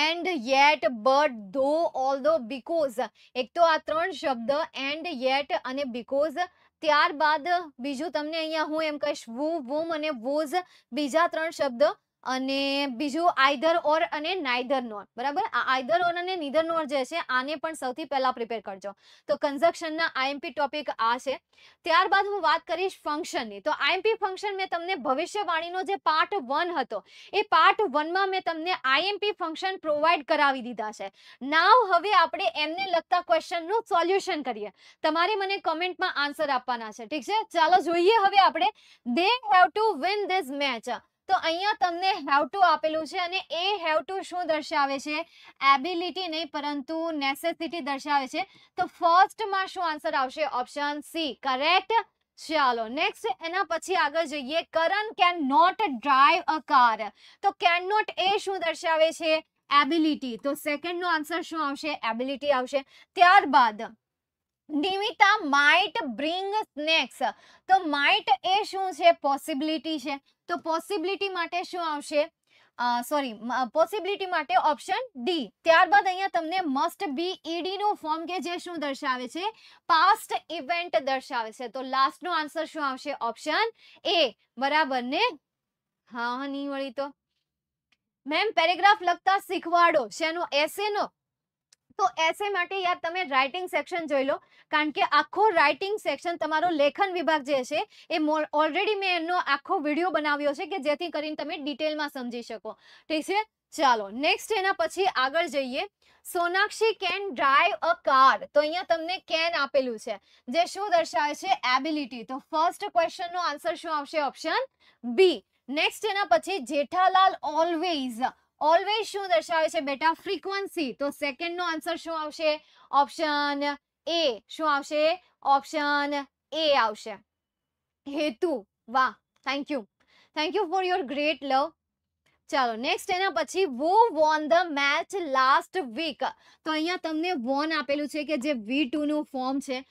and yet but though all though because એક તો આ ત્રણ શબ્દ એન્ડ યેટ અને બીકોઝ ત્યારબાદ બીજું તમને અહીંયા હું એમ કહીશ વુ વુમ અને વોઝ બીજા ત્રણ શબ્દ અને બીજું આઈધર ઓર અને નાઇધર નોર બરાબર આ આઈધર ઓર અને નીધર નોર જે છે આને પણ સૌથી પહેલા પ્રિપેર કરજો તો કન્ઝક્શનના આઈએમપી ટોપિક આ છે ત્યારબાદ હું વાત કરીશ ફંક્શનની તો આઈએમપી ફંક્શન મેં તમને ભવિષ્યવાણીનો જે પાર્ટ વન હતો એ પાર્ટ વનમાં મેં તમને આઈએમપી ફંક્શન પ્રોવાઈડ કરાવી દીધા છે નાવ હવે આપણે એમને લગતા ક્વેશ્ચનનું સોલ્યુશન કરીએ તમારે મને કમેન્ટમાં આન્સર આપવાના છે ઠીક છે ચાલો જોઈએ હવે આપણે they have to win this match તો અહીંયા તમને હેવ ટુ આપેલું છે અને એ હેવ ટુ શું દર્શાવે છે એબિલિટી નહીં પરંતુ નેસેસિટી દર્શાવે છે તો ફર્સ્ટમાં શું આન્સર આવશે ઓપ્શન સી કરેક્ટ ચાલો નેક્સ્ટ એના પછી આગળ જઈએ Karan can not drive a car તો કેન નોટ એ શું દર્શાવે છે એબિલિટી તો સેકન્ડનો આન્સર શું આવશે એબિલિટી આવશે ત્યારબાદ નિમિતા માઇટ બ્રિંગ સ્નેક્સ તો માઇટ એ શું છે પોસિબિલિટી છે તો પોસિબિલિટી માટે શું આવશે સોરી પોસિબિલિટી માટે ઓપ્શન ડી ત્યારબાદ અહીંયા તમને મસ્ટ બી ઈડી નું ફોર્મ કે જે શું દર્શાવે છે પાસ્ટ ઇવેન્ટ દર્શાવે છે તો લાસ્ટ નો આન્સર શું આવશે ઓપ્શન એ બરાબર ને હા હા નહીં વળી તો મેમ પેરેગ્રાફ લખતા શીખવાડો શેનો નો તો એસે માટે યાર તમે રાઇટિંગ સેક્શન જોઈ લો કારણ કે આખો રાઇટિંગ સેક્શન તમારો લેખન વિભાગ જે છે એ ઓલરેડી મેં એનો આખો વિડીયો બનાવ્યો છે કે જેથી કરીને તમે ડિટેલમાં સમજી શકો ઠીક છે ચાલો નેક્સ્ટ એના પછી આગળ જઈએ Sonakshi can drive a car તો અહીંયા તમને કેન આપેલું છે જે શું દર્શાવે છે એબિલિટી તો ફર્સ્ટ ક્વેશ્ચનનો આન્સર શું આવશે ઓપ્શન બી નેક્સ્ટ એના પછી જેઠાલાલ ઓલવેઝ ઓલવેઝ શું દર્શાવે છે બેટા ફ્રીક્વન્સી તો સેકન્ડનો આન્સર શું આવશે ઓપ્શન એ શું આવશે ઓપ્શન એ આવશે હેતુ વાહ thank you thank you for your great love ચાલો નેક્સ્ટ એના પછી who won the match last week તો અહીંયા તમને વોન આપેલું છે કે જે વી નું ફોર્મ છે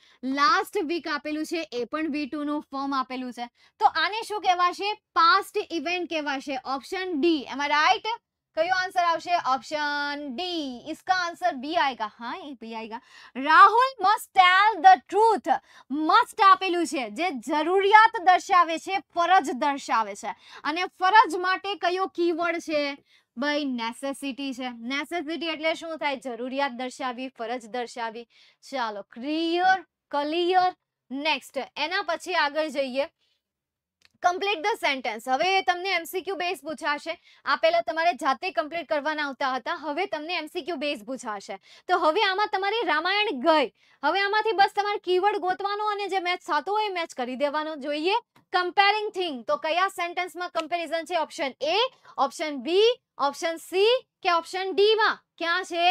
લાસ્ટ વીક આપેલું છે એ પણ વી ટુનું ફોર્મ આપેલું છે તો આને શું કહેવાશે પાસ્ટ ઇવેન્ટ કહેવાશે ઓપ્શન ડી એમાં રાઈટ કયો આન્સર આવશે ઓપ્શન ડી इसका આન્સર બી આયગા હા એ બી આયગા Rahul must tell the truth must આપેલું છે જે જરૂરિયાત દર્શાવે છે ફરજ દર્શાવે છે અને ફરજ માટે કયો કીવર્ડ છે ભાઈ નેસેસિટી છે નેસેસિટી એટલે શું થાય જરૂરિયાત દર્શાવી ફરજ દર્શાવી ચાલો ક્લિયર ક્લિયર નેક્સ્ટ એના પછી આગળ જઈએ કમ્પ્લીટ ધ સેન્ટેન્સ હવે એ તમને એમસીક્યુ બેઝ પૂછાશે આ પહેલાં તમારે જાતે કમ્પ્લીટ કરવાના આવતા હતા હવે તમને એમસીક્યુ બેઝ પૂછાશે તો હવે આમાં તમારી રામાયણ ગઈ હવે આમાંથી બસ તમારે કીવર્ડ ગોતવાનો અને જે મેચ થતો હોય એ મેચ કરી દેવાનો જોઈએ કમ્પેરિંગ થિંગ તો કયા સેન્ટેન્સમાં કમ્પેરિઝન છે option A option B option C કે ઓપ્શન ડીમાં ક્યાં છે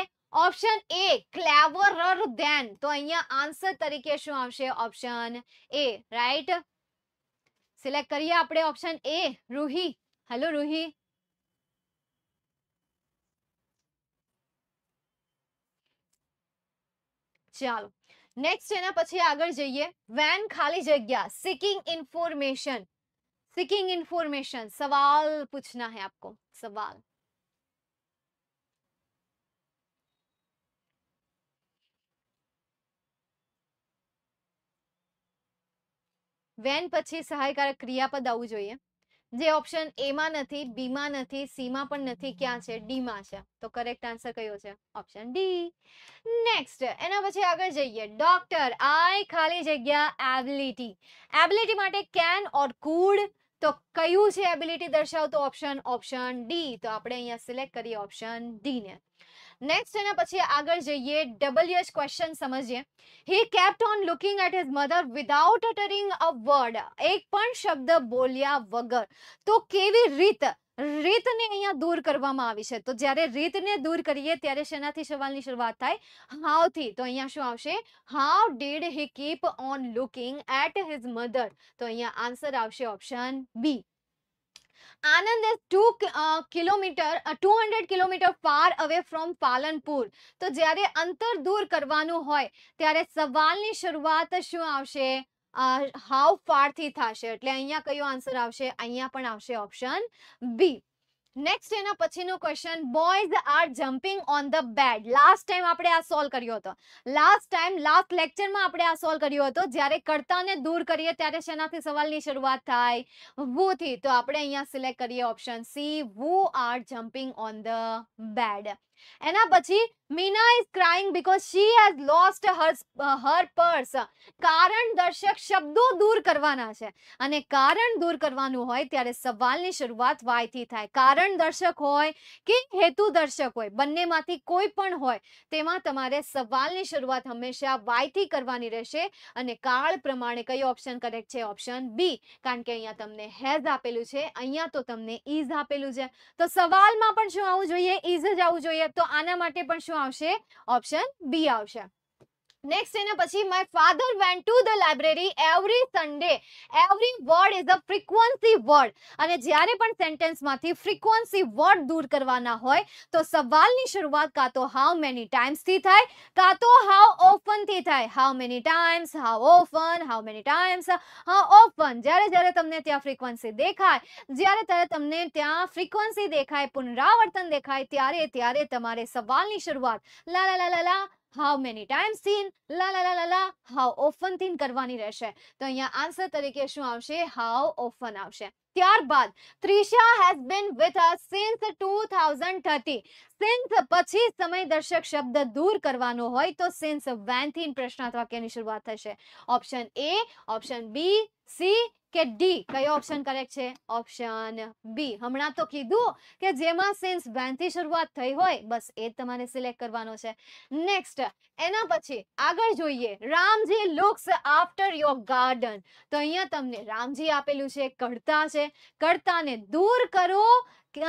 ઓપ્શન એ ક્લેવરર ધેન તો અહીંયા આન્સર તરીકે શું આવશે ઓપ્શન એ રાઈટ सिलेक्ट करिए अपने option A Ruhi hello Ruhi चलो नेक्स्ट है ना पीछे आगे जाइए वैन खाली जगह सिकिंग इन्फॉर्मेशन सिकिंग इन्फॉर्मेशन सवाल पूछना है आपको सवाल વેન પછી સહાયકારક ક્રિયાપદ આવવું જોઈએ જે ઓપ્શન એમાં નથી બીમાં નથી સીમાં પણ નથી ક્યાં છે ડીમાં છે તો કરેક્ટ આન્સર કયો છે ઓપ્શન ડી નેક્સ્ટ એના પછી આગળ જઈએ ડોક્ટર આઈ ખાલી જગ્યા એબિલિટી એબિલિટી માટે કેન ઓર કુડ તો કયું છે એબિલિટી દર્શાવતો ઓપ્શન ઓપ્શન ડી તો આપણે અહીંયા સિલેક્ટ કરીએ ઓપ્શન ડી ને નેક્સ્ટ એના પછી આગળ જઈએ ડબલ યસ ક્વેશ્ચન સમજીએ he kept on looking at his mother without uttering a word એક પણ શબ્દ બોલ્યા વગર તો કેવી રીત રીતને અહીંયા દૂર કરવામાં આવી છે તો જ્યારે રીતને દૂર કરીએ ત્યારે શેનાથી સવાલની શરૂઆત થાય હાવથી તો અહીંયા શું આવશે how did he keep on looking at his mother તો અહીંયા આન્સર આવશે option B Anand is 2 uh, kilometre 200 kilometre far away from Palanpur તો જ્યારે અંતર દૂર કરવાનું હોય ત્યારે સવાલની શરૂઆત શું આવશે હાઉ ફારથી થશે એટલે અહીંયા કયો આન્સર આવશે અહીંયા પણ આવશે ઓપ્શન બી નેક્સ્ટ એના પછીનો question boys are jumping on the bed last time આપણે આ સોલ્વ કર્યો હતો લાસ્ટ ટાઈમ લાસ્ટ લેક્ચરમાં આપણે આ સોલ્વ કર્યો હતો જ્યારે કરતાને દૂર કરીએ ત્યારે શેનાથી સવાલની શરૂઆત થાય વુથી તો આપણે અહીંયા સિલેક્ટ કરીએ option C who are jumping on the bed એના પછી Meena is crying because she has lost her her purse કારણ દર્શક શબ્દો દૂર કરવાના છે અને કારણ દૂર કરવાનું હોય ત્યારે સવાલની શરૂઆત વાયથી થાય કારણ દર્શક હોય કે હેતુ દર્શક હોય બંનેમાંથી કોઈ પણ હોય તેમાં તમારે સવાલની શરૂઆત હંમેશા વાયથી કરવાની રહેશે અને કાળ પ્રમાણે કયો ઓપ્શન કરેક્ટ છે ઓપ્શન બી કારણ કે અહીંયા તમને હેઝ આપેલું છે અહીંયા તો તમને ઇઝ આપેલું છે તો સવાલમાં પણ શું આવવું જોઈએ ઇઝ જ આવવું જોઈએ તો આના માટે પણ શું આવશે ઓપ્શન બી આવશે નેક્સ્ટ એના પછી my father went to the library every Sunday every word is a frequency word અને જ્યારે પણ સેન્ટેન્સમાંથી ફ્રીક્વન્સી વર્ડ દૂર કરવાના હોય તો સવાલની શરૂઆત કાં તો હાઉ મેની ટાઈમ્સથી થાય કાં તો હાઉ ઓફનથી થાય how many times how often how many times હા ઓફન જ્યારે જ્યારે તમને ત્યાં ફ્રીક્વન્સી દેખાય જ્યારે ત્યારે તમને ત્યાં ફ્રીક્વન્સી દેખાય પુનરાવર્તન દેખાય ત્યારે ત્યારે તમારે સવાલની શરૂઆત લાલા લા લા લા હાઉ મેની ટાઈમ્સ થીન લા લા લા લા લા હાઉ ઓફન થીન કરવાની રહેશે તો અહીંયા આન્સર તરીકે શું આવશે હાઉ ઓફન આવશે ત્યારબાદ Trisha has been with us since 2030 since પછી સમય દર્શક શબ્દ દૂર કરવાનો હોય તો સિન્સ વેન થી પ્રશ્નાર્થ વાક્યની શરૂઆત થશે option A option B C કે ડી કયો ઓપ્શન કરેક્ટ છે ઓપ્શન બી હમણાં તો કીધું કે જેમાં સિન્સ વેનથી શરૂઆત થઈ હોય બસ એ તમારે સિલેક્ટ કરવાનો છે નેક્સ્ટ એના પછી આગળ જોઈએ Ramji looks after your garden તો અહીંયા તમને રામજી આપેલું છે કડતા છે કડતાને દૂર કરો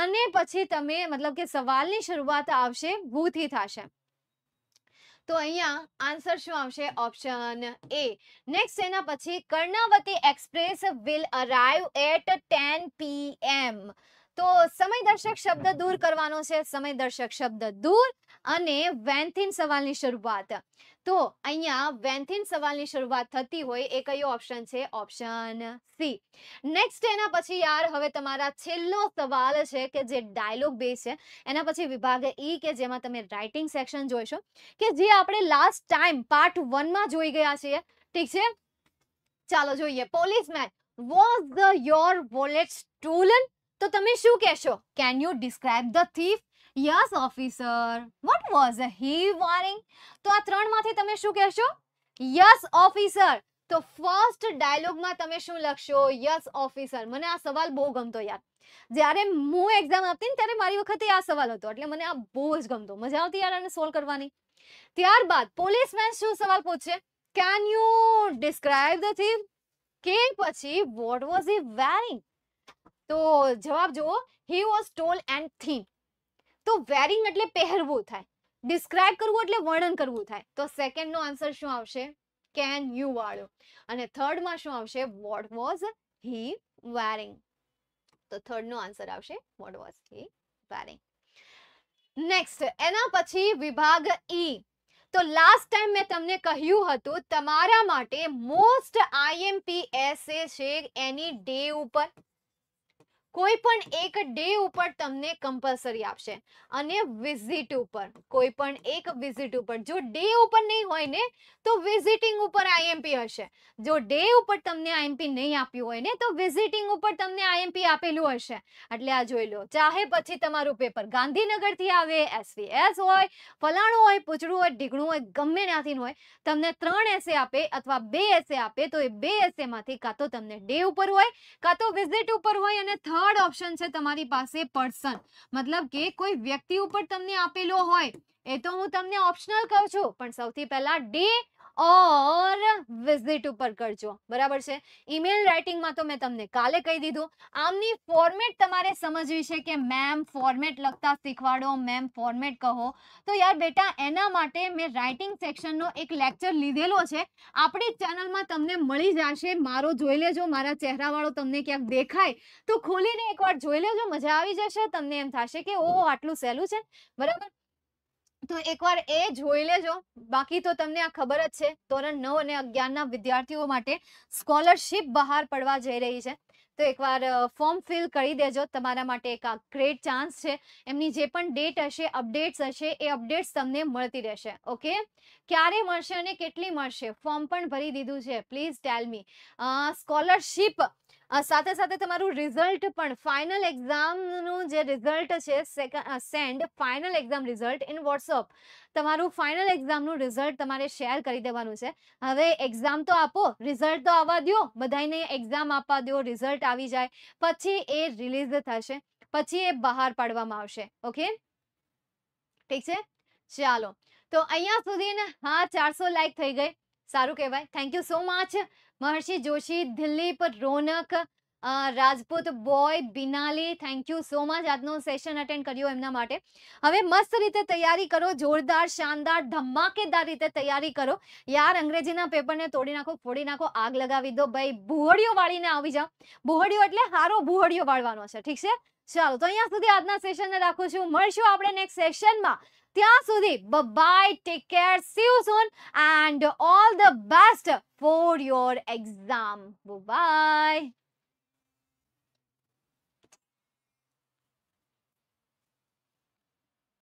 અને પછી તમે મતલબ કે સવાલની શરૂઆત આવશે ભૂથી થશે તો અહીંયા આન્સર શું આવશે ઓપ્શન એ નેક્સ્ટ એના પછી Karnavati express will arrive at ten PM તો સમય દર્શક શબ્દ દૂર કરવાનો છે સમય દર્શક શબ્દ દૂર અને વેનથી સવાલની શરૂઆત તો અહીંયા વેન્થિન સવાલની શરૂઆત થતી હોય એ કયો ઓપ્શન છે ઓપ્શન સી નેક્સ્ટ એના પછી યાર હવે તમારા છેલ્લો સવાલ છે કે જે ડાયલોગ બેઝ છે એના પછી વિભાગ ઈ e કે જેમાં તમે રાઇટિંગ સેક્શન જોઈશો કે જે આપણે લાસ્ટ ટાઈમ પાર્ટ વનમાં જોઈ ગયા છીએ ઠીક છે ચાલો જોઈએ policeman was the your wallet stolen તો તમે શું કહેશો can you describe the thief yes officer what was he wearing તો આ ત્રણમાંથી તમે શું કહેશો યસ ઓફિસર તો ફર્સ્ટ ડાયલોગમાં તમે શું લખશો યસ ઓફિસર મને આ સવાલ બહુ ગમતો યાર જ્યારે હું એક્ઝામ આપતી ને ત્યારે મારી વખતે આ સવાલ હતો એટલે મને આ બહુ જ ગમતો મજા આવતી યાર આને સોલ્વ કરવાની ત્યારબાદ પોલીસમેન શું સવાલ પૂછશે can you describe the thief કે પછી વોટ વોઝ હી વેરિંગ તો જવાબ જુઓ he was tall and thin તો વેરિંગ એટલે પહેરવું થાય ડિસ્ક્રાઇબ કરવું એટલે વર્ણન કરવું થાય તો સેકન્ડનો આન્સર શું આવશે કેન યુ વાળો અને થર્ડમાં શું આવશે વોટ વોઝ હી વેરિંગ તો થર્ડનો આન્સર આવશે what was he wearing next એના પછી વિભાગ ઈ e. તો લાસ્ટ ટાઈમ મેં તમને કહ્યું હતું તમારા માટે મોસ્ટ આઈએમપીએસ એસે છે એની ડે ઉપર કોઈ પણ એક ડે ઉપર તમને કમ્પલસરી આપશે અને વિઝિટ ઉપર કોઈ પણ એક વિઝિટ ઉપર જો ડે ઉપર નહીં હોય ને તો વિઝિટિંગ ઉપર આઈએમપી હશે જો ડે ઉપર તમને આઈએમપી નહીં આપ્યું હોય ને તો વિઝિટિંગ ઉપર તમને આઈએમપી આપેલું હશે એટલે આ જોઈ લો ચાહે પછી તમારું પેપર ગાંધીનગરથી આવે એસવીએસ હોય ફલાણું હોય પૂછડું હોય ઢીકણું હોય ગમે ત્યાંથી હોય તમને ત્રણ એસે આપે અથવા બે એસે આપે તો એ બે એસેમાંથી કાં તો તમને ડે ઉપર હોય કાં તો વિઝિટ ઉપર હોય અને થર્ડ થર્ડ ઓપ્શન છે તમારી પાસે પર્સન મતલબ કે કોઈ વ્યક્તિ ઉપર તમને આપેલો હોય એ તો હું તમને ઓપ્શનલ કહું છું પણ સૌથી પહેલા ડે ઓર વિઝિટ ઉપર કરજો બરાબર છે ઈમેલ રાઇટિંગમાં તો મેં તમને કાલે કહી દીધું આમની ફોર્મેટ તમારે સમજવી છે કે મેમ ફોર્મેટ લખતા શીખવાડો મેમ ફોર્મેટ કહો તો યાર બેટા એના માટે મેં રાઇટિંગ સેક્શનનો એક લેક્ચર લીધેલો છે આપણી ચેનલમાં તમને મળી જશે મારો જોઈ લેજો મારા ચહેરાવાળો તમને ક્યાંક દેખાય તો ખોલીને એકવાર જોઈ લેજો મજા આવી જશે તમને એમ થશે કે ઓ આટલું સહેલું છે બરાબર તો એકવાર એ જોઈ લેજો બાકી તો તમને આ ખબર જ છે ધોરણ નવ અને અગિયારના વિદ્યાર્થીઓ માટે સ્કોલરશિપ બહાર પડવા જઈ રહી છે તો એકવાર ફોર્મ ફિલ કરી દેજો તમારા માટે એક આ ગ્રેટ ચાન્સ છે એમની જે પણ ડેટ હશે અપડેટ્સ હશે એ અપડેટ્સ તમને મળતી રહેશે ઓકે ક્યારે મળશે અને કેટલી મળશે ફોર્મ પણ ભરી દીધું છે પ્લીઝ ટેલ મી સ્કોલરશીપ સાથે સાથે તમારું રિઝલ્ટ પણ ફાઇનલ એક્ઝામનું જે રિઝલ્ટ છે send final exam result in WhatsApp તમારું ફાઇનલ એક્ઝામનું રિઝલ્ટ તમારે શેર કરી દેવાનું છે હવે એક્ઝામ તો આપો રિઝલ્ટ તો આવવા દો બધાને એક્ઝામ આપવા દો રિઝલ્ટ આવી જાય પછી એ રિલીઝ થશે પછી એ બહાર પાડવામાં આવશે ઓકે ઠીક છે ચાલો તો અહીંયા સુધી હા ચારસો લાઈક થઈ ગઈ સારું કહેવાય thank you so much Maharshi Joshi Dilip Ronak Rajput બોય Binali thank you so much આજનો સેશન અટેન્ડ કર્યો એમના માટે હવે મસ્ત રીતે તૈયારી કરો જોરદાર શાનદાર ધમાકેદાર રીતે તૈયારી કરો યાર અંગ્રેજીના પેપરને તોડી નાખો ફોડી નાખો આગ લગાવી દો ભાઈ ભૂહડીઓ વાળીને આવી જાઓ ભૂહડીઓ એટલે સારો ભૂહડીઓ વાળવાનો છે ઠીક છે ચાલો તો અહીંયા સુધી આજના સેશનને રાખું છું મળશું આપણે નેક્સ્ટ સેશનમાં ત્યાં સુધી bye take care see you soon and all the best for your exam by